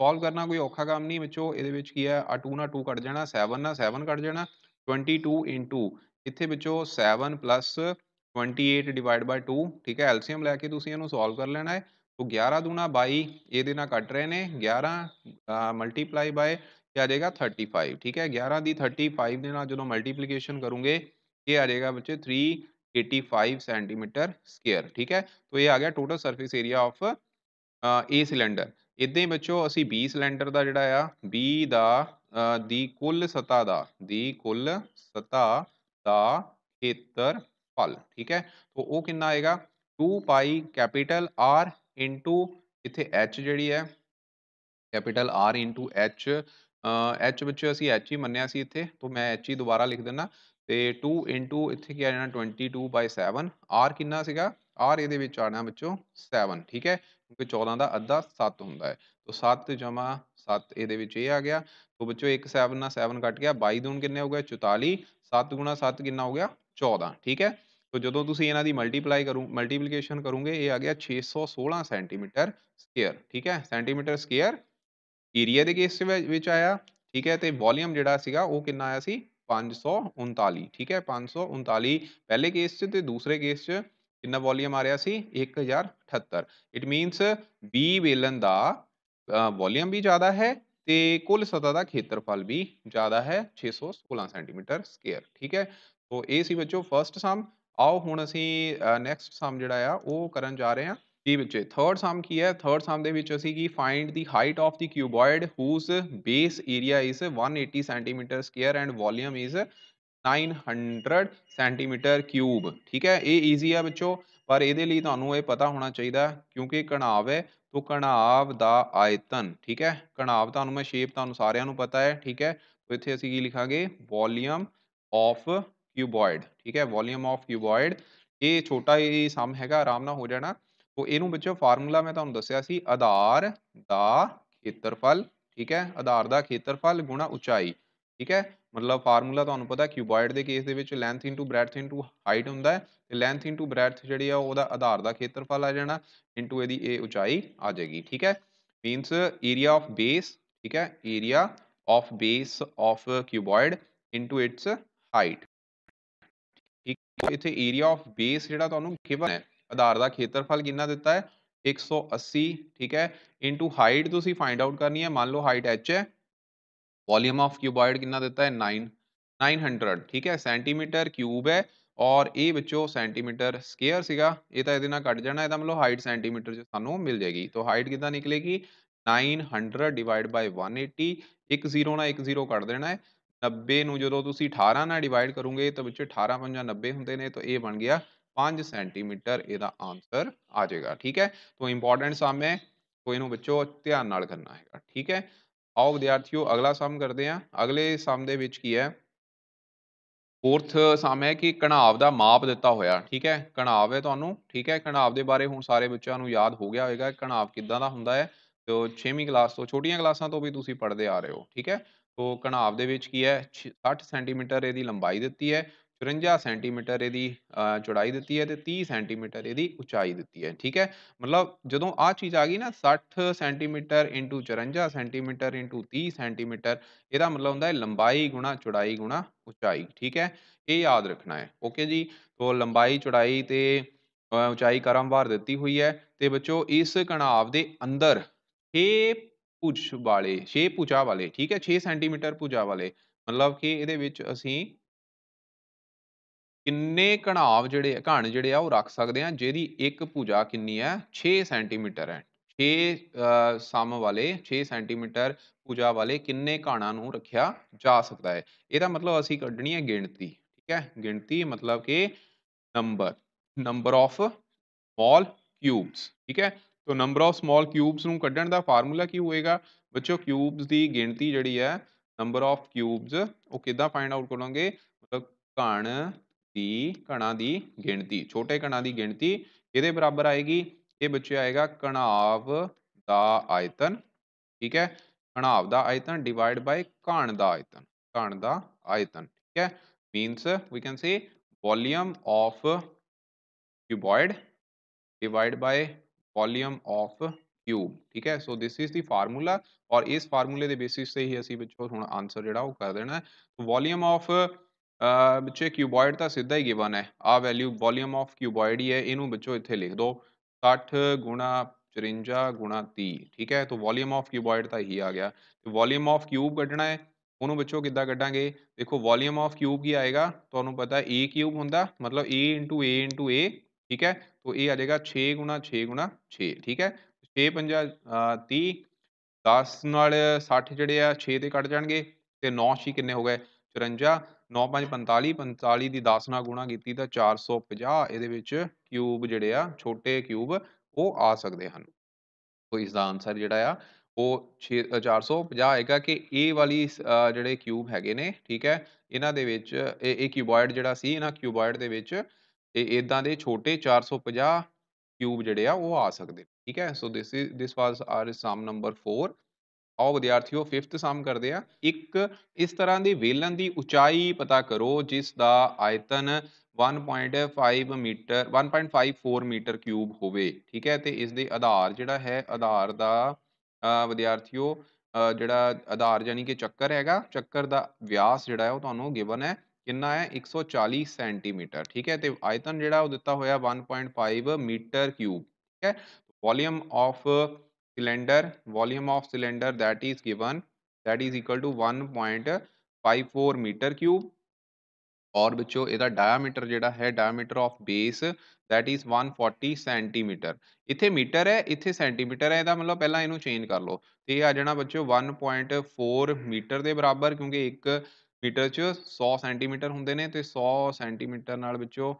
ਸੋਲਵ ਕਰਨਾ ਕੋਈ ਔਖਾ ਕੰਮ ਨਹੀਂ ਵਿੱਚੋਂ ਇਹਦੇ ਵਿੱਚ ਕੀ ਹੈ ਆ 2 ਨਾਲ 2 ਕੱਟ ਜਾਣਾ 7 ਨਾਲ 7 ਕੱਟ ਜਾਣਾ 22 ਇਨਟੂ ਇੱਥੇ ਵਿੱਚੋਂ 7 28 ਡਿਵਾਈਡ 2 ਠੀਕ ਹੈ ਐਲਸੀਐਮ ਲੈ ਕੇ ਤੁਸੀਂ ਇਹਨੂੰ ਸੋਲਵ ਕਰ ਲੈਣਾ ਹੈ तो ग्यारह दूना बाई ये देना कट रहे ने ग्यारह मल्टीप्लाई बाय क्या आ जाएगा थर्टी फाइव ठीक है ग्यारह दी 35 फाइव देना जो मल्टीप्लीकेशन करूँगे ये आ जाएगा बच्चे three eighty five centimetre square ठीक है तो ये आ गया total surface area of a cylinder इदा ही बच्चों असी बी सिलेंडर का जोड़ा आ बी दी सतह का दुल कुल सतह का खेत्रफल ठीक है तो वह कि आएगा two pi capital R into ਇੱਥੇ h ਜਿਹੜੀ ਹੈ capital R into h h ਵਿੱਚ ਅਸੀਂ h ਹੀ ਮੰਨਿਆ ਸੀ ਇੱਥੇ ਤੋਂ ਮੈਂ h ਹੀ ਦੁਬਾਰਾ ਲਿਖ ਦਿੰਦਾ ਤੇ 2 ਇਨਟੂ ਇੱਥੇ ਕੀ ਆ ਜਾਣਾ 22/7 R ਕਿੰਨਾ ਸੀਗਾ R ਇਹਦੇ ਵਿੱਚ ਆਣਾ ਵਿੱਚੋਂ 7 ਠੀਕ ਹੈ ਕਿਉਂਕਿ 14 ਦਾ ਅੱਧਾ 7 ਹੁੰਦਾ ਹੈ ਤੋਂ 7 ਜਮਾ 7 ਇਹਦੇ ਵਿੱਚ ਇਹ ਆ ਗਿਆ ਤੋਂ ਵਿੱਚੋਂ 1 7 ਨਾਲ 7 ਕੱਟ ਗਿਆ 22 ਦੂਣ ਕਿੰਨੇ ਹੋ ਗਏ 44 7 7 ਕਿੰਨਾ ਹੋ ਗਿਆ 14 ਠੀਕ ਹੈ ਸੋ ਜਦੋਂ ਤੁਸੀਂ ਇਹਨਾਂ ਦੀ ਮਲਟੀਪਲਾਈ ਕਰੂ ਮਲਟੀਪਲੀਕੇਸ਼ਨ ਕਰੋਗੇ ਇਹ ਆ ਗਿਆ 616 ਸੈਂਟੀਮੀਟਰ ਸਕੁਅਰ ਠੀਕ ਹੈ ਸੈਂਟੀਮੀਟਰ ਸਕੁਅਰ ਏਰੀਆ ਦੇ ਕੇਸ ਵਿੱਚ ਆਇਆ ਠੀਕ ਹੈ ਤੇ ਵੋਲਿਊਮ ਜਿਹੜਾ ਸੀਗਾ ਉਹ ਕਿੰਨਾ ਆਇਆ ਸੀ 539 ਠੀਕ ਹੈ 539 ਪਹਿਲੇ ਕੇਸ 'ਚ ਤੇ ਦੂਸਰੇ ਕੇਸ 'ਚ ਕਿੰਨਾ ਵੋਲਿਊਮ ਆ ਰਿਹਾ ਸੀ 1078 ਇਟ ਮੀਨਸ 20 ਵੇਲਨ ਦਾ ਵੋਲਿਊਮ ਵੀ ਜ਼ਿਆਦਾ ਹੈ ਤੇ ਕੁੱਲ ਸਤਾ ਦਾ ਖੇਤਰਫਲ ਵੀ ਜ਼ਿਆਦਾ ਹੈ 616 ਸੈਂਟੀਮੀਟਰ ਸਕੁਅਰ ਠੀਕ ਹੈ ਸੋ ਇਹ ਸੀ ਬੱਚੋ ਫਰਸਟ ਸਮ ਆਓ ਹੁਣ ਅਸੀਂ ਨੈਕਸਟ ਸਮ ਜਿਹੜਾ ਆ ਉਹ ਕਰਨ ਜਾ ਰਹੇ ਹਾਂ ਜੀ ਬੱਚੇ ਥਰਡ ਸਮ ਕੀ ਹੈ ਥਰਡ ਸਮ ਦੇ ਵਿੱਚ ਅਸੀਂ ਕੀ find the height of the cuboid whose base area is 180 centimetre square and volume is 900 centimetre cube ਠੀਕ ਹੈ ਇਹ ਈਜ਼ੀ ਆ ਬੱਚੋ ਪਰ ਇਹਦੇ ਲਈ ਤੁਹਾਨੂੰ ਇਹ ਪਤਾ ਹੋਣਾ ਚਾਹੀਦਾ ਕਿਉਂਕਿ ਕਣਾਵ ਹੈ ਤੋਂ ਕਣਾਵ ਦਾ ਆਇਤਨ ਠੀਕ ਹੈ ਕਣਾਵ ਤੁਹਾਨੂੰ ਮੈਂ ਸ਼ੇਪ ਤੁਹਾਨੂੰ ਸਾਰਿਆਂ ਨੂੰ ਪਤਾ ਹੈ ਠੀਕ ਹੈ ਤੋਂ ਇੱਥੇ ਅਸੀਂ ਕੀ ਲਿਖਾਂਗੇ ਵੋਲੀਅਮ ਆਫ ਕਿਊਬੋਇਡ ਠੀਕ ਹੈ ਵੋਲਿਊਮ ਆਫ ਕਿਊਬੋਇਡ ਇਹ ਛੋਟਾ ਹੀ ਸਮ ਹੈਗਾ ਆਰਾਮ ਨਾਲ ਹੋ ਜਾਣਾ ਸੋ ਇਹਨੂੰ ਬੱਚੋ ਫਾਰਮੂਲਾ ਮੈਂ ਤੁਹਾਨੂੰ ਦੱਸਿਆ ਸੀ ਆਧਾਰ ਦਾ ਖੇਤਰਫਲ ਠੀਕ ਹੈ ਆਧਾਰ ਦਾ ਖੇਤਰਫਲ ਗੁਣਾ ਉਚਾਈ ਠੀਕ ਹੈ ਮਤਲਬ ਫਾਰਮੂਲਾ ਤੁਹਾਨੂੰ ਪਤਾ ਕਿਊਬੋਇਡ ਦੇ ਕੇਸ ਦੇ ਵਿੱਚ length into breadth into height ਹੁੰਦਾ ਹੈ ਤੇ ਲੈਂਥ ਇਨਟੂ ਬ੍ਰੈਡਥ ਜਿਹੜੀ ਆ ਉਹਦਾ ਆਧਾਰ ਦਾ ਖੇਤਰਫਲ ਆ ਜਾਣਾ ਇਨਟੂ ਇਹਦੀ ਇਹ ਉਚਾਈ ਆ ਜਾਏਗੀ ਠੀਕ ਹੈ ਮੀਨਸ ਏਰੀਆ ਆਫ ਬੇਸ ਠੀਕ ਹੈ area of base of cuboid into its height ਇੱਥੇ ਏਰੀਆ ਆਫ ਬੇਸ ਜਿਹੜਾ ਤੁਹਾਨੂੰ ਗਿਵਨ ਹੈ ਆਧਾਰ ਦਾ ਖੇਤਰਫਲ ਕਿੰਨਾ ਦਿੱਤਾ ਹੈ 180 ਠੀਕ ਹੈ ਇਨਟੂ ਹਾਈਟ ਤੁਸੀਂ ਫਾਈਂਡ ਆਊਟ ਕਰਨੀ ਹੈ ਮੰਨ ਲਓ ਹਾਈਟ h ਹੈ ਵੋਲਿਊਮ ਆਫ ਕਿਊਬਾਇਡ ਕਿੰਨਾ ਦਿੱਤਾ ਹੈ 9 900 ਠੀਕ ਹੈ ਸੈਂਟੀਮੀਟਰ ਕਿਊਬ ਹੈ ਔਰ ਇਹ ਵਿੱਚੋਂ ਸੈਂਟੀਮੀਟਰ ਸਕੁਅਰ ਸੀਗਾ ਇਹ ਤਾਂ ਇਹਦੇ ਨਾਲ ਕੱਟ ਜਾਣਾ ਇਹਦਾ ਮਤਲਬ ਹਾਈਟ ਸੈਂਟੀਮੀਟਰ ਚ ਸਾਨੂੰ ਮਿਲ ਜਾਏਗੀ ਤਾਂ ਹਾਈਟ ਕਿੰਨਾ ਨਿਕਲੇਗੀ 900 ਡਿਵਾਈਡ ਬਾਈ 180 ਇੱਕ ਜ਼ੀਰੋ ਨਾਲ ਇੱਕ ਜ਼ੀਰੋ ਕੱਢ ਦੇਣਾ ਹੈ 90 ਨੂੰ ਜਦੋਂ ਤੁਸੀਂ 18 ਨਾਲ ਡਿਵਾਈਡ ਕਰੋਗੇ ਤਾਂ ਵਿੱਚ 18 50 90 ਹੁੰਦੇ ਨੇ ਤਾਂ ਇਹ ਬਣ ਗਿਆ 5 ਸੈਂਟੀਮੀਟਰ ਇਹਦਾ ਆਨਸਰ ਆ ਜਾਏਗਾ ਠੀਕ ਹੈ ਤਾਂ ਇੰਪੋਰਟੈਂਟ ਸਮ ਹੈ ਕੋਈ ਨੂੰ ਬੱਚੋ ਧਿਆਨ ਨਾਲ ਕਰਨਾ ਹੈਗਾ ਠੀਕ ਹੈ ਆਓ ਵਿਦਿਆਰਥੀਓ ਅਗਲਾ ਸਮ ਕਰਦੇ ਹਾਂ ਅਗਲੇ ਸਮ ਦੇ ਵਿੱਚ ਕੀ ਹੈ ਫੋਰਥ ਸਮ ਹੈ ਕਿ ਕਣਾਵ ਦਾ ਮਾਪ ਦਿੱਤਾ ਹੋਇਆ ਠੀਕ ਹੈ ਕਣਾਵ ਹੈ ਤੁਹਾਨੂੰ ਠੀਕ ਹੈ ਕਣਾਵ ਦੇ ਬਾਰੇ ਹੁਣ ਸਾਰੇ ਬੱਚਿਆਂ ਨੂੰ ਯਾਦ ਹੋ ਗਿਆ ਹੋਵੇਗਾ ਕਣਾਵ ਕਿੱਦਾਂ ਦਾ ਹੁੰਦਾ ਹੈ ਤੇ 6ਵੀਂ ਕਲਾਸ ਤੋਂ ਛੋਟੀਆਂ ਕਲਾਸਾਂ ਤੋਂ ਵੀ ਤੁਸੀਂ ਪੜ੍ਹਦੇ ਆ ਰਹੇ ਹੋ ਠੀਕ ਹੈ ਸੋ ਕਣਾਵ ਦੇ ਵਿੱਚ ਕੀ ਹੈ 60 ਸੈਂਟੀਮੀਟਰ ਇਹਦੀ ਲੰਬਾਈ ਦਿੱਤੀ ਹੈ 54 ਸੈਂਟੀਮੀਟਰ ਇਹਦੀ ਚੌੜਾਈ ਦਿੱਤੀ ਹੈ ਤੇ 30 ਸੈਂਟੀਮੀਟਰ ਇਹਦੀ ਉਚਾਈ ਦਿੱਤੀ ਹੈ ਠੀਕ ਹੈ ਮਤਲਬ ਜਦੋਂ ਆ ਚੀਜ਼ ਆ ਗਈ ਨਾ 60 ਸੈਂਟੀਮੀਟਰ 54 ਸੈਂਟੀਮੀਟਰ 30 ਸੈਂਟੀਮੀਟਰ ਇਹਦਾ ਮਤਲਬ ਹੁੰਦਾ ਹੈ ਲੰਬਾਈ ਗੁਣਾ ਚੌੜਾਈ ਗੁਣਾ ਉਚਾਈ ਠੀਕ ਹੈ ਇਹ ਯਾਦ ਰੱਖਣਾ ਹੈ ਓਕੇ ਜੀ ਸੋ ਲੰਬਾਈ ਚੌੜਾਈ ਤੇ ਉਚਾਈ ਕਰਮਵਾਰ ਦਿੱਤੀ ਹੋਈ ਹੈ ਤੇ ਬੱਚੋ ਇਸ ਕਣਾਵ ਦੇ ਅੰਦਰ 6 ਭੁਜ ਵਾਲੇ 6 ਭੁਜਾ ਵਾਲੇ ਠੀਕ ਹੈ 6 ਸੈਂਟੀਮੀਟਰ ਭੁਜਾ ਵਾਲੇ ਮਤਲਬ ਕਿ ਇਹਦੇ ਵਿੱਚ ਅਸੀਂ ਕਿੰਨੇ ਘਣਾਵ ਜਿਹੜੇ ਘਣ ਜਿਹੜੇ ਆ ਉਹ ਰੱਖ ਸਕਦੇ ਆ ਜਿਹਦੀ ਇੱਕ ਭੁਜਾ ਕਿੰਨੀ ਹੈ 6 ਸੈਂਟੀਮੀਟਰ ਹੈ 6 ਸਮ ਵਾਲੇ 6 ਸੈਂਟੀਮੀਟਰ ਭੁਜਾ ਵਾਲੇ ਕਿੰਨੇ ਘਾਣਾ ਨੂੰ ਰੱਖਿਆ ਜਾ ਸਕਦਾ ਹੈ ਇਹਦਾ ਮਤਲਬ ਅਸੀਂ ਕੱਢਣੀ ਹੈ ਗਿਣਤੀ ਠੀਕ ਹੈ ਗਿਣਤੀ ਮਤਲਬ ਕਿ number number of small cubes ਠੀਕ ਹੈ so number of small cubes ਨੂੰ ਕੱਢਣ ਦਾ ਫਾਰਮੂਲਾ ਕੀ ਹੋਏਗਾ ਬੱਚੋ ਕਿਊਬਸ ਦੀ ਗਿਣਤੀ ਜਿਹੜੀ ਹੈ ਨੰਬਰ ਆਫ ਕਿਊਬਸ ਉਹ ਕਿੱਦਾਂ ਫਾਈਂਡ ਆਊਟ ਕਰੋਗੇ ਮਤਲਬ ਕਣ ਦੀ ਕਣਾਂ ਦੀ ਗਿਣਤੀ ਛੋਟੇ ਕਣਾਂ ਦੀ ਗਿਣਤੀ ਇਹਦੇ ਬਰਾਬਰ ਆਏਗੀ ਇਹ ਬੱਚੇ ਆਏਗਾ ਘਣਾਵ ਦਾ ਆਇਤਨ ਠੀਕ ਹੈ ਘਣਾਵ ਦਾ ਆਇਤਨ ਡਿਵਾਈਡ ਬਾਈ ਕਣ ਦਾ ਆਇਤਨ ਕਣ ਦਾ ਆਇਤਨ ਠੀਕ ਹੈ means we can say volume of cuboid divided by volume of cube ਠੀਕ ਹੈ so this is the formula ਔਰ ਇਸ ਫਾਰਮੂਲੇ ਦੇ ਬੇਸਿਸ ਤੇ ਹੀ ਅਸੀਂ ਬੱਚੋ ਹੁਣ ਆਨਸਰ ਜਿਹੜਾ ਉਹ ਕਰ ਦੇਣਾ ਹੈ ਵੋਲਿਊਮ ਆਫ ਬੱਚੇ ਕਿਊਬੋਇਡ ਤਾਂ ਸਿੱਧਾ ਹੀ ਗਿਵਨ ਹੈ ਆ ਵੈਲਿਊ ਵੋਲਿਊਮ ਆਫ ਕਿਊਬੋਇਡ ਹੀ ਹੈ ਇਹਨੂੰ ਬੱਚੋ ਇੱਥੇ ਲਿਖ ਦਿਓ 60 ਗੁਣਾ 54 ਗੁਣਾ 30 ਠੀਕ ਹੈ ਤਾਂ ਵੋਲਿਊਮ ਆਫ ਕਿਊਬੋਇਡ ਤਾਂ ਹੀ ਆ ਗਿਆ ਤੇ ਵੋਲਿਊਮ ਆਫ ਕਿਊਬ ਕੱਢਣਾ ਹੈ ਉਹਨੂੰ ਬੱਚੋ ਕਿੱਦਾਂ ਕੱਢਾਂਗੇ ਦੇਖੋ ਵੋਲਿਊਮ ਆਫ ਕਿਊਬ ਕੀ ਆਏਗਾ ਤੁਹਾਨੂੰ ਪਤਾ a ਕਿਊਬ ਹੁੰਦਾ ਮਤਲਬ a a a ਠੀਕ ਹੈ ਤੋ ਇਹ ਆ ਜਾਏਗਾ 6 6 6 ਠੀਕ ਹੈ 6 50 30 10 60 ਜਿਹੜੇ ਆ 6 ਦੇ ਕੱਟ ਜਾਣਗੇ ਤੇ 9 6 ਕਿੰਨੇ ਹੋ ਗਏ 54 9 5 45 45 ਦੀ 10 ਨਾਲ ਗੁਣਾ ਕੀਤੀ ਤਾਂ 450 ਇਹਦੇ ਵਿੱਚ ਕਿਊਬ ਜਿਹੜੇ ਆ ਛੋਟੇ ਕਿਊਬ ਉਹ ਆ ਸਕਦੇ ਹਨ ਸੋ ਇਸ ਦਾ ਆਨਸਰ ਜਿਹੜਾ ਆ ਉਹ 6450 ਆਏਗਾ ਕਿ ਇਹ ਵਾਲੀ ਜਿਹੜੇ ਕਿਊਬ ਹੈਗੇ ਨੇ ਠੀਕ ਹੈ ਇਹਨਾਂ ਦੇ ਵਿੱਚ ਇਹ ਕਿਊਬੋਇਡ ਜਿਹੜਾ ਸੀ ਇਹਨਾਂ ਕਿਊਬੋਇਡ ਦੇ ਵਿੱਚ ਤੇ ਇਦਾਂ ਦੇ ਛੋਟੇ 450 ਕਿਊਬ ਜਿਹੜੇ ਆ ਉਹ ਆ ਸਕਦੇ ਠੀਕ ਹੈ so this is this was our sum number 4 ਆਓ ਵਿਦਿਆਰਥੀਓ 5th ਸਮ ਕਰਦੇ ਆ ਇੱਕ ਇਸ ਤਰ੍ਹਾਂ ਦੀ ਵੇਲਣ ਦੀ ਉਚਾਈ ਪਤਾ ਕਰੋ ਜਿਸ ਦਾ ਆਇਤਨ 1.5 ਮੀਟਰ 1.54 ਮੀਟਰ ਕਿਊਬ ਹੋਵੇ ਠੀਕ ਹੈ ਤੇ ਇਸ ਦੇ ਆਧਾਰ ਜਿਹੜਾ ਹੈ ਆਧਾਰ ਦਾ ਵਿਦਿਆਰਥੀਓ ਜਿਹੜਾ ਆਧਾਰ ਯਾਨੀ ਕਿ ਚੱਕਰ ਹੈਗਾ ਚੱਕਰ ਦਾ ਵਿਆਸ ਜਿਹੜਾ ਹੈ ਉਹ ਤੁਹਾਨੂੰ ਗਿਵਨ ਹੈ ਕਿੰਨਾ ਹੈ 140 ਸੈਂਟੀਮੀਟਰ ਠੀਕ ਹੈ ਤੇ ਆਇਤਨ ਜਿਹੜਾ ਉਹ ਦਿੱਤਾ ਹੋਇਆ 1.5 ਮੀਟਰ ਕਿਊਬ ਠੀਕ ਹੈ volume of cylinder volume of cylinder that is given that is equal to 1.54 metre cube ਔਰ ਵਿੱਚੋਂ ਇਹਦਾ ਡਾਇਆਮੀਟਰ ਜਿਹੜਾ ਹੈ diameter of base that is 140 centimetre ਇੱਥੇ ਮੀਟਰ ਹੈ ਇੱਥੇ ਸੈਂਟੀਮੀਟਰ ਹੈ ਇਹਦਾ ਮਤਲਬ ਪਹਿਲਾਂ ਇਹਨੂੰ ਚੇਂਜ ਕਰ ਲਓ ਤੇ ਇਹ ਆ ਜਾਣਾ ਬੱਚਿਓ 1.4 ਮੀਟਰ ਦੇ ਬਰਾਬਰ ਕਿਉਂਕਿ ਇੱਕ ਮੀਟਰ 'ਚ 100 ਸੈਂਟੀਮੀਟਰ ਹੁੰਦੇ ਨੇ ਤੇ 100 ਸੈਂਟੀਮੀਟਰ ਨਾਲ ਵਿੱਚੋਂ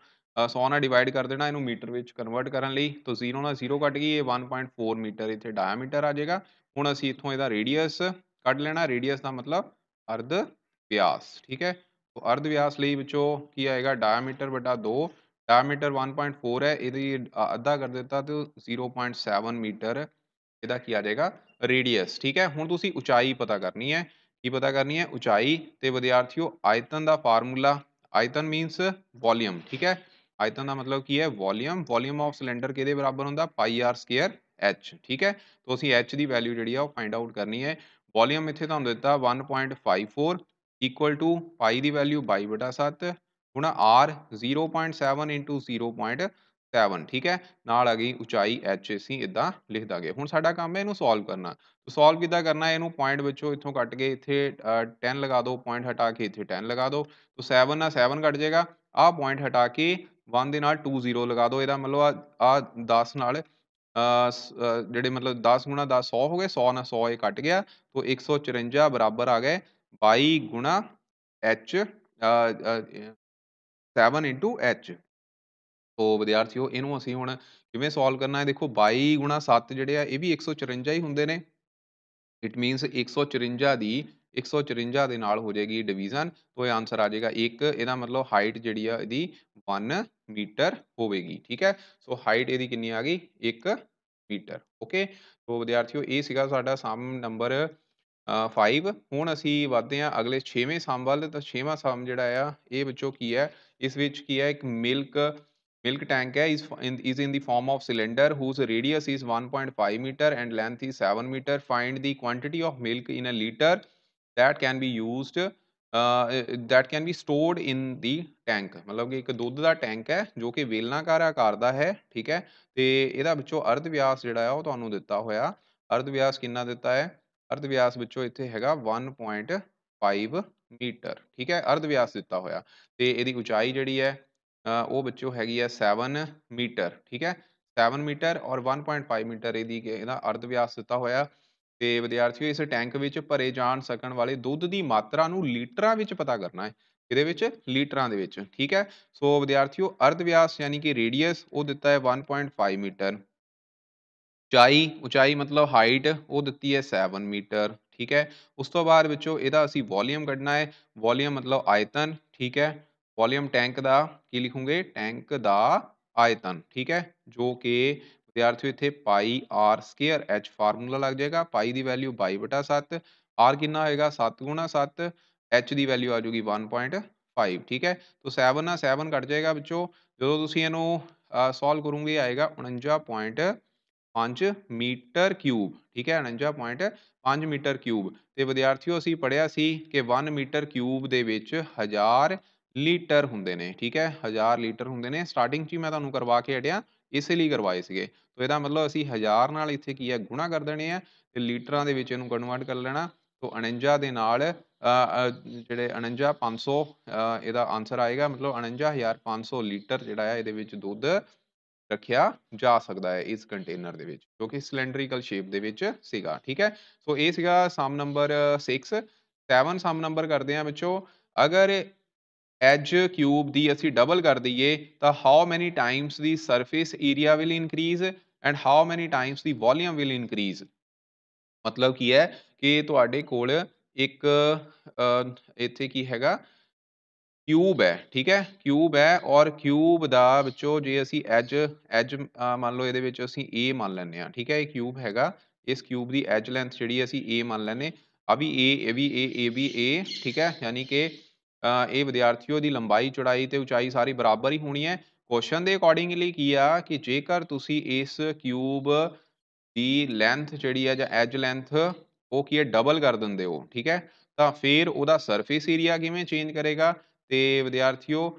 100 ਨਾਲ ਡਿਵਾਈਡ ਕਰ ਦੇਣਾ ਇਹਨੂੰ ਮੀਟਰ ਵਿੱਚ ਕਨਵਰਟ ਕਰਨ ਲਈ ਤਾਂ 0 ਨਾਲ 0 ਕੱਟ ਗਈ ਇਹ 1.4 ਮੀਟਰ ਇੱਥੇ ਡਾਇਆਮੀਟਰ ਆ ਜਾਏਗਾ ਹੁਣ ਅਸੀਂ ਇੱਥੋਂ ਇਹਦਾ ਰੇਡੀਅਸ ਕੱਢ ਲੈਣਾ ਰੇਡੀਅਸ ਦਾ ਮਤਲਬ ਅਰਧ ਵਿਆਸ ਠੀਕ ਹੈ ਤਾਂ ਅਰਧ ਵਿਆਸ ਲਈ ਵਿੱਚੋਂ ਕੀ ਆਏਗਾ ਡਾਇਆਮੀਟਰ ਬਟਾ 2 ਡਾਇਆਮੀਟਰ 1.4 ਹੈ ਇਹਦੀ ਅੱਧਾ ਕਰ ਦਿੱਤਾ ਤਾਂ 0.7 ਮੀਟਰ ਇਹਦਾ ਕੀ ਆ ਜਾਏਗਾ ਰੇਡੀਅਸ ਠੀਕ ਹੈ ਹੁਣ ਤੁਸੀਂ ਉਚਾਈ ਪਤਾ ਕਰਨੀ ਹੈ ਕੀ ਪਤਾ ਕਰਨੀ ਹੈ ਉਚਾਈ ਤੇ ਵਿਦਿਆਰਥੀਓ ਆਇਤਨ ਦਾ ਫਾਰਮੂਲਾ ਆਇਤਨ ਮੀਨਸ ਵੋਲੀਅਮ ਠੀਕ ਹੈ ਆਇਤਨ ਦਾ ਮਤਲਬ ਕੀ ਹੈ ਵੋਲੀਅਮ ਵੋਲੀਅਮ ਆਫ ਸਿਲੰਡਰ ਕਿਹਦੇ ਬਰਾਬਰ ਹੁੰਦਾ ਪਾਈ ਆਰ ਸਕੁਅਰ h ਠੀਕ ਹੈ ਤੋਂ ਅਸੀਂ h ਦੀ ਵੈਲਿਊ ਜਿਹੜੀ ਆ ਉਹ ਫਾਈਂਡ ਆਊਟ ਕਰਨੀ ਹੈ ਵੋਲੀਅਮ ਇੱਥੇ ਤੁਹਾਨੂੰ ਦਿੱਤਾ 1.54 ਇਕੁਅਲ ਟੂ ਪਾਈ ਦੀ ਵੈਲਿਊ 22/7 ਹੁਣ r 0.7 0.7 7 ਠੀਕ ਹੈ ਨਾਲ ਆ ਗਈ ਉਚਾਈ ਐਚ ਅਸੀਂ ਇਦਾਂ ਲਿਖ ਦਾਂਗੇ ਹੁਣ ਸਾਡਾ ਕੰਮ ਹੈ ਇਹਨੂੰ ਸੋਲਵ ਕਰਨਾ ਸੋਲਵ ਕਿਦਾਂ ਕਰਨਾ ਇਹਨੂੰ ਪੁਆਇੰਟ ਵਿੱਚੋਂ ਇੱਥੋਂ ਕੱਟ ਕੇ ਇੱਥੇ 10 ਲਗਾ ਦਿਓ ਪੁਆਇੰਟ ਹਟਾ ਕੇ ਇੱਥੇ 10 ਲਗਾ ਦਿਓ ਤੋ 7 ਨਾਲ 7 ਕੱਟ ਜਾਏਗਾ ਆਹ ਪੁਆਇੰਟ ਹਟਾ ਕੇ 1 ਦੇ ਨਾਲ 2 0 ਲਗਾ ਦਿਓ ਇਹਦਾ ਮਤਲਬ ਆ 10 ਨਾਲ ਜਿਹੜੇ ਮਤਲਬ 10 ਗੁਣਾ 10 100 ਹੋ ਗਏ 100 ਨਾਲ 100 ਇਹ ਕੱਟ ਗਿਆ ਤੋ 154 ਬਰਾਬਰ ਆ ਗਏ 22 ਗੁਣਾ h 7 h ਸੋ ਵਿਦਿਆਰਥੀਓ ਇਹਨੂੰ ਅਸੀਂ ਹੁਣ ਕਿਵੇਂ ਸੋਲਵ ਕਰਨਾ ਹੈ ਦੇਖੋ 22 7 ਜਿਹੜੇ ਆ ਇਹ ਵੀ 154 ਹੀ ਹੁੰਦੇ ਨੇ ਇਟ ਮੀਨਸ 154 ਦੀ 154 ਦੇ ਨਾਲ ਹੋ ਜਾਏਗੀ ਡਿਵੀਜ਼ਨ ਤੋਂ ਇਹ ਆਨਸਰ ਆ ਜਾਏਗਾ 1 ਇਹਦਾ ਮਤਲਬ ਹਾਈਟ ਜਿਹੜੀ ਆ ਇਹਦੀ 1 ਮੀਟਰ ਹੋਵੇਗੀ ਠੀਕ ਹੈ ਸੋ ਹਾਈਟ ਇਹਦੀ ਕਿੰਨੀ ਆ ਗਈ 1 ਮੀਟਰ ਓਕੇ ਸੋ ਵਿਦਿਆਰਥੀਓ ਇਹ ਸੀਗਾ ਸਾਡਾ ਸਮ ਨੰਬਰ 5 ਹੁਣ ਅਸੀਂ ਵਧਦੇ ਹਾਂ ਅਗਲੇ 6ਵੇਂ ਸਮ ਵੱਲ ਤਾਂ 6ਵਾਂ ਸਮ ਜਿਹੜਾ ਆ ਇਹ ਵਿੱਚੋਂ ਕੀ ਹੈ ਇਸ ਵਿੱਚ ਕੀ ਹੈ ਇੱਕ milk milk tank is in, is in the form of cylinder whose radius is 1.5 meter and length is 7 meter find the quantity of milk in a liter that can be used uh, that can be stored in the tank matlab ki ek dudh da tank hai jo ki velnakar aakar da hai theek hai te ida vichon ardh vyas jehda hai oh tuhanu ditta hoya ardh vyas kinna ditta hai ardh vyas vichon itthe hega 1.5 meter theek hai ardh vyas ditta hoya te edi uchai jehdi hai ਉਹ ਬੱਚਿਓ ਹੈਗੀ ਆ 7 ਮੀਟਰ ਠੀਕ ਹੈ 7 ਮੀਟਰ ਔਰ 1.5 ਮੀਟਰ ਇਹਦੀ ਇਹਦਾ ਅਰਧ ਵਿਆਸ ਦਿੱਤਾ ਹੋਇਆ ਤੇ ਵਿਦਿਆਰਥੀਓ ਇਸ ਟੈਂਕ ਵਿੱਚ ਭਰੇ ਜਾਣ ਸਕਣ ਵਾਲੇ ਦੁੱਧ ਦੀ ਮਾਤਰਾ ਨੂੰ ਲੀਟਰਾਂ ਵਿੱਚ ਪਤਾ ਕਰਨਾ ਹੈ ਇਹਦੇ ਵਿੱਚ ਲੀਟਰਾਂ ਦੇ ਵਿੱਚ ਠੀਕ ਹੈ ਸੋ ਵਿਦਿਆਰਥੀਓ ਅਰਧ ਵਿਆਸ ਯਾਨੀ ਕਿ ਰੇਡੀਅਸ ਉਹ ਦਿੱਤਾ ਹੈ 1.5 ਮੀਟਰ ਉਚਾਈ ਉਚਾਈ ਮਤਲਬ ਹਾਈਟ ਉਹ ਦਿੱਤੀ ਹੈ 7 ਮੀਟਰ ਠੀਕ ਹੈ ਉਸ ਤੋਂ ਬਾਅਦ ਵਿੱਚੋਂ ਇਹਦਾ ਅਸੀਂ ਵੋਲੀਅਮ ਕੱਢਣਾ ਹੈ ਵੋਲੀਅਮ ਮਤਲਬ ਆਇਤਨ ਠੀਕ ਹੈ ਵੋਲੀਅਮ ਟੈਂਕ ਦਾ ਕੀ ਲਿਖੂਗੇ ਟੈਂਕ ਦਾ ਆਇਤਨ ਠੀਕ ਹੈ ਜੋ ਕਿ ਵਿਦਿਆਰਥੀ ਇੱਥੇ pi R square H formula ਲੱਗ ਜਾਏਗਾ ਪਾਈ ਦੀ ਵੈਲਿਊ 22/7 ਆਰ ਕਿੰਨਾ ਹੋਏਗਾ 7/7 ਐਚ ਦੀ ਵੈਲਿਊ ਆ ਜੂਗੀ 1.5 ਠੀਕ ਹੈ ਤਾਂ 7 ਨਾਲ 7 ਕੱਟ ਜਾਏਗਾ ਵਿੱਚੋਂ ਜਦੋਂ ਤੁਸੀਂ ਇਹਨੂੰ ਸੋਲਵ ਕਰੋਗੇ ਆਏਗਾ 49.5 ਮੀਟਰ ਕਿਊਬ ਠੀਕ ਹੈ 49.5 ਮੀਟਰ ਕਿਊਬ ਤੇ ਵਿਦਿਆਰਥੀਓ ਅਸੀਂ ਪੜਿਆ ਸੀ ਕਿ 1 ਮੀਟਰ ਕਿਊਬ ਦੇ ਵਿੱਚ 1000 ਲੀਟਰ ਹੁੰਦੇ ਨੇ ਠੀਕ ਹੈ 1000 ਲੀਟਰ ਹੁੰਦੇ ਨੇ ਸਟਾਰਟਿੰਗ 'ਚ ਮੈਂ ਤੁਹਾਨੂੰ ਕਰਵਾ ਕੇ ਹਟਿਆ ਇਸੇ ਲਈ ਕਰਵਾਏ ਸੀਗੇ ਤੋ ਇਹਦਾ ਮਤਲਬ ਅਸੀਂ 1000 ਨਾਲ ਇੱਥੇ ਕੀ ਹੈ ਗੁਣਾ ਕਰ ਦੇਣੇ ਆ ਤੇ ਲੀਟਰਾਂ ਦੇ ਵਿੱਚ ਇਹਨੂੰ ਕਨਵਰਟ ਕਰ ਲੈਣਾ ਤੋ 49 ਦੇ ਨਾਲ ਜਿਹੜੇ 500 ਇਹਦਾ ਆਨਸਰ ਆਏਗਾ ਮਤਲਬ 49500 ਲੀਟਰ ਜਿਹੜਾ ਹੈ ਇਹਦੇ ਵਿੱਚ ਦੁੱਧ ਰੱਖਿਆ ਜਾ ਸਕਦਾ ਹੈ ਇਸ ਕੰਟੇਨਰ ਦੇ ਵਿੱਚ ਜੋ ਕਿ ਸਿਲੈਂਡਰੀਕਲ ਸ਼ੇਪ ਦੇ ਵਿੱਚ ਸੀਗਾ ਠੀਕ ਹੈ ਸੋ ਇਹ ਸੀਗਾ ਸਮ ਨੰਬਰ 6 7 ਸਮ ਨੰਬਰ ਕਰਦੇ ਆ ਵਿੱਚੋਂ ਅਗਰ ਐਜ ਕਿਊਬ ਦੀ ਅਸੀਂ ਡਬਲ ਕਰ ਦਈਏ ਤਾਂ how many times the surface area will increase and how many times the volume will increase ਮਤਲਬ ਕੀ ਹੈ ਕਿ ਤੁਹਾਡੇ ਕੋਲ ਇੱਕ ਇੱਥੇ ਕੀ ਹੈਗਾ ਕਿਊਬ ਹੈ ਠੀਕ ਹੈ ਕਿਊਬ ਹੈ ਔਰ ਕਿਊਬ ਦਾ ਵਿੱਚੋਂ ਜੇ ਅਸੀਂ ਐਜ ਐਜ ਮੰਨ ਲਓ ਇਹਦੇ ਵਿੱਚ ਅਸੀਂ a ਮੰਨ ਲੈਂਦੇ ਹਾਂ ਠੀਕ ਹੈ ਇਹ ਕਿਊਬ ਹੈਗਾ ਇਸ ਕਿਊਬ ਦੀ ਐਜ ਲੈਂਥ ਜਿਹੜੀ ਅਸੀਂ a ਮੰਨ ਲੈਂਦੇ ਆ ਵੀ a ਇਹ ਵੀ a a ਵੀ a ਠੀਕ ਹੈ ਯਾਨੀ ਕਿ ਇਹ ਵਿਦਿਆਰਥੀਓ ਦੀ ਲੰਬਾਈ ਚੌੜਾਈ ਤੇ ਉਚਾਈ ਸਾਰੀ ਬਰਾਬਰ ਹੀ ਹੋਣੀ ਹੈ ਕੁਐਸਚਨ ਦੇ ਅਕੋਰਡਿੰਗਲੀ ਕੀ ਆ ਕਿ ਜੇਕਰ ਤੁਸੀਂ ਇਸ ਕਿਊਬ ਦੀ ਲੈਂਥ ਜਿਹੜੀ ਆ ਜਾਂ ਐਜ ਲੈਂਥ ਉਹ ਕੀ ਹੈ ਡਬਲ ਕਰ ਦਿੰਦੇ ਹੋ ਠੀਕ ਹੈ ਤਾਂ ਫਿਰ ਉਹਦਾ ਸਰਫੇਸ ਏਰੀਆ ਕਿਵੇਂ ਚੇਂਜ ਕਰੇਗਾ ਤੇ ਵਿਦਿਆਰਥੀਓ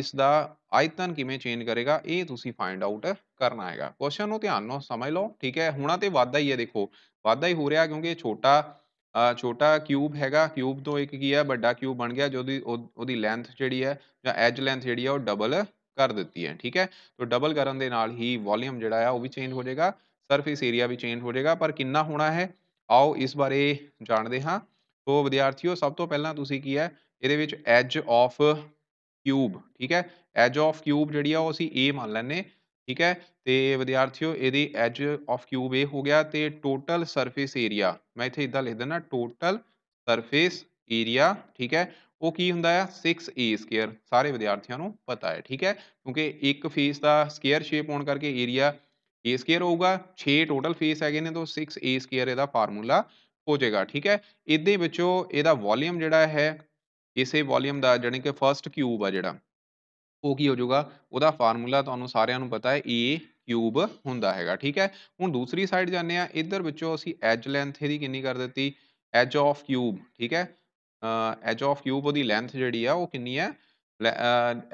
ਇਸ ਦਾ ਆਇਤਨ ਕਿਵੇਂ ਚੇਂਜ ਕਰੇਗਾ ਇਹ ਤੁਸੀਂ ਫਾਈਂਡ ਆਊਟ ਕਰਨਾ ਹੈਗਾ ਕੁਐਸਚਨ ਨੂੰ ਧਿਆਨ ਨਾਲ ਸਮਝ ਲਓ ਠੀਕ ਹੈ ਹੁਣਾਂ ਤੇ ਵਾਧਾ ਹੀ ਹੈ ਦੇਖੋ ਵਾਧਾ ਹੀ ਹੋ ਰਿਹਾ ਕਿਉਂਕਿ ਇਹ ਛੋਟਾ ਆ ਛੋਟਾ ਕਿਊਬ ਹੈਗਾ ਕਿਊਬ ਤੋਂ ਇੱਕ ਕੀ ਹੈ ਵੱਡਾ ਕਿਊਬ ਬਣ ਗਿਆ ਦੀ ਉਹਦੀ ਲੈਂਥ ਜਿਹੜੀ ਹੈ ਜਾਂ ਐਜ ਲੈਂਥ ਜਿਹੜੀ ਹੈ ਉਹ ਡਬਲ ਕਰ ਦਿੱਤੀ ਹੈ ਠੀਕ ਹੈ ਤੋਂ ਡਬਲ ਕਰਨ ਦੇ ਨਾਲ ਹੀ ਵੋਲਿਊਮ ਜਿਹੜਾ ਹੈ ਉਹ ਵੀ ਚੇਂਜ ਹੋ ਜਾਏਗਾ ਸਰਫੇਸ ਏਰੀਆ ਵੀ ਚੇਂਜ ਹੋ ਜਾਏਗਾ ਪਰ ਕਿੰਨਾ ਹੋਣਾ ਹੈ ਆਓ ਇਸ ਬਾਰੇ ਜਾਣਦੇ ਹਾਂ ਸੋ ਵਿਦਿਆਰਥੀਓ ਸਭ ਤੋਂ ਪਹਿਲਾਂ ਤੁਸੀਂ ਕੀ ਹੈ ਇਹਦੇ ਵਿੱਚ ਐਜ ਆਫ ਕਿਊਬ ਠੀਕ ਹੈ ਐਜ ਆਫ ਕਿਊਬ ਜਿਹੜੀ ਆ ਉਹ ਅਸੀਂ a ਮੰਨ ਲੈਨੇ ਠੀਕ ਹੈ ਤੇ ਵਿਦਿਆਰਥੀਓ ਇਹਦੀ ਐਜ ਆਫ ਕਿਊਬ ਇਹ ਹੋ ਗਿਆ ਤੇ ਟੋਟਲ ਸਰਫੇਸ ਏਰੀਆ ਮੈਂ ਇੱਥੇ ਇਦਾਂ ਲਿਖ ਦਿੰਦਾ ਟੋਟਲ ਸਰਫੇਸ ਏਰੀਆ ਠੀਕ ਹੈ ਉਹ ਕੀ ਹੁੰਦਾ ਹੈ 6a ਸਾਰੇ ਵਿਦਿਆਰਥੀਆਂ ਨੂੰ ਪਤਾ ਹੈ ਠੀਕ ਹੈ ਕਿਉਂਕਿ ਇੱਕ ਫੇਸ ਦਾ ਸਕੁਅਰ ਸ਼ੇਪ ਹੋਣ ਕਰਕੇ ਏਰੀਆ a ਹੋਊਗਾ 6 ਟੋਟਲ ਫੇਸ ਹੈਗੇ ਨੇ ਤਾਂ 6a ਇਹਦਾ ਫਾਰਮੂਲਾ ਹੋ ਜਾਏਗਾ ਠੀਕ ਹੈ ਇਹਦੇ ਵਿੱਚੋਂ ਇਹਦਾ ਵੋਲਿਊਮ ਜਿਹੜਾ ਹੈ ਇਸੇ ਵੋਲਿਊਮ ਦਾ ਜਾਨੀ ਕਿ ਫਰਸਟ ਕਿਊਬ ਆ ਜਿਹੜਾ ਉਹ ਕੀ ਹੋ ਜਾਊਗਾ ਉਹਦਾ ਫਾਰਮੂਲਾ ਤੁਹਾਨੂੰ ਸਾਰਿਆਂ ਨੂੰ ਪਤਾ ਹੈ a ਕਿਊਬ ਹੁੰਦਾ ਹੈਗਾ ਠੀਕ ਹੈ ਹੁਣ ਦੂਸਰੀ ਸਾਈਡ ਜਾਂਦੇ ਆ ਇੱਧਰ ਵਿੱਚੋਂ ਅਸੀਂ ਐਜ ਲੈਂਥ ਇਹਦੀ ਕਿੰਨੀ ਕਰ ਦਿੱਤੀ ਐਜ ਆਫ ਕਿਊਬ ਠੀਕ ਹੈ ਐਜ ਆਫ ਕਿਊਬ ਉਹਦੀ ਲੈਂਥ ਜਿਹੜੀ ਆ ਉਹ ਕਿੰਨੀ ਹੈ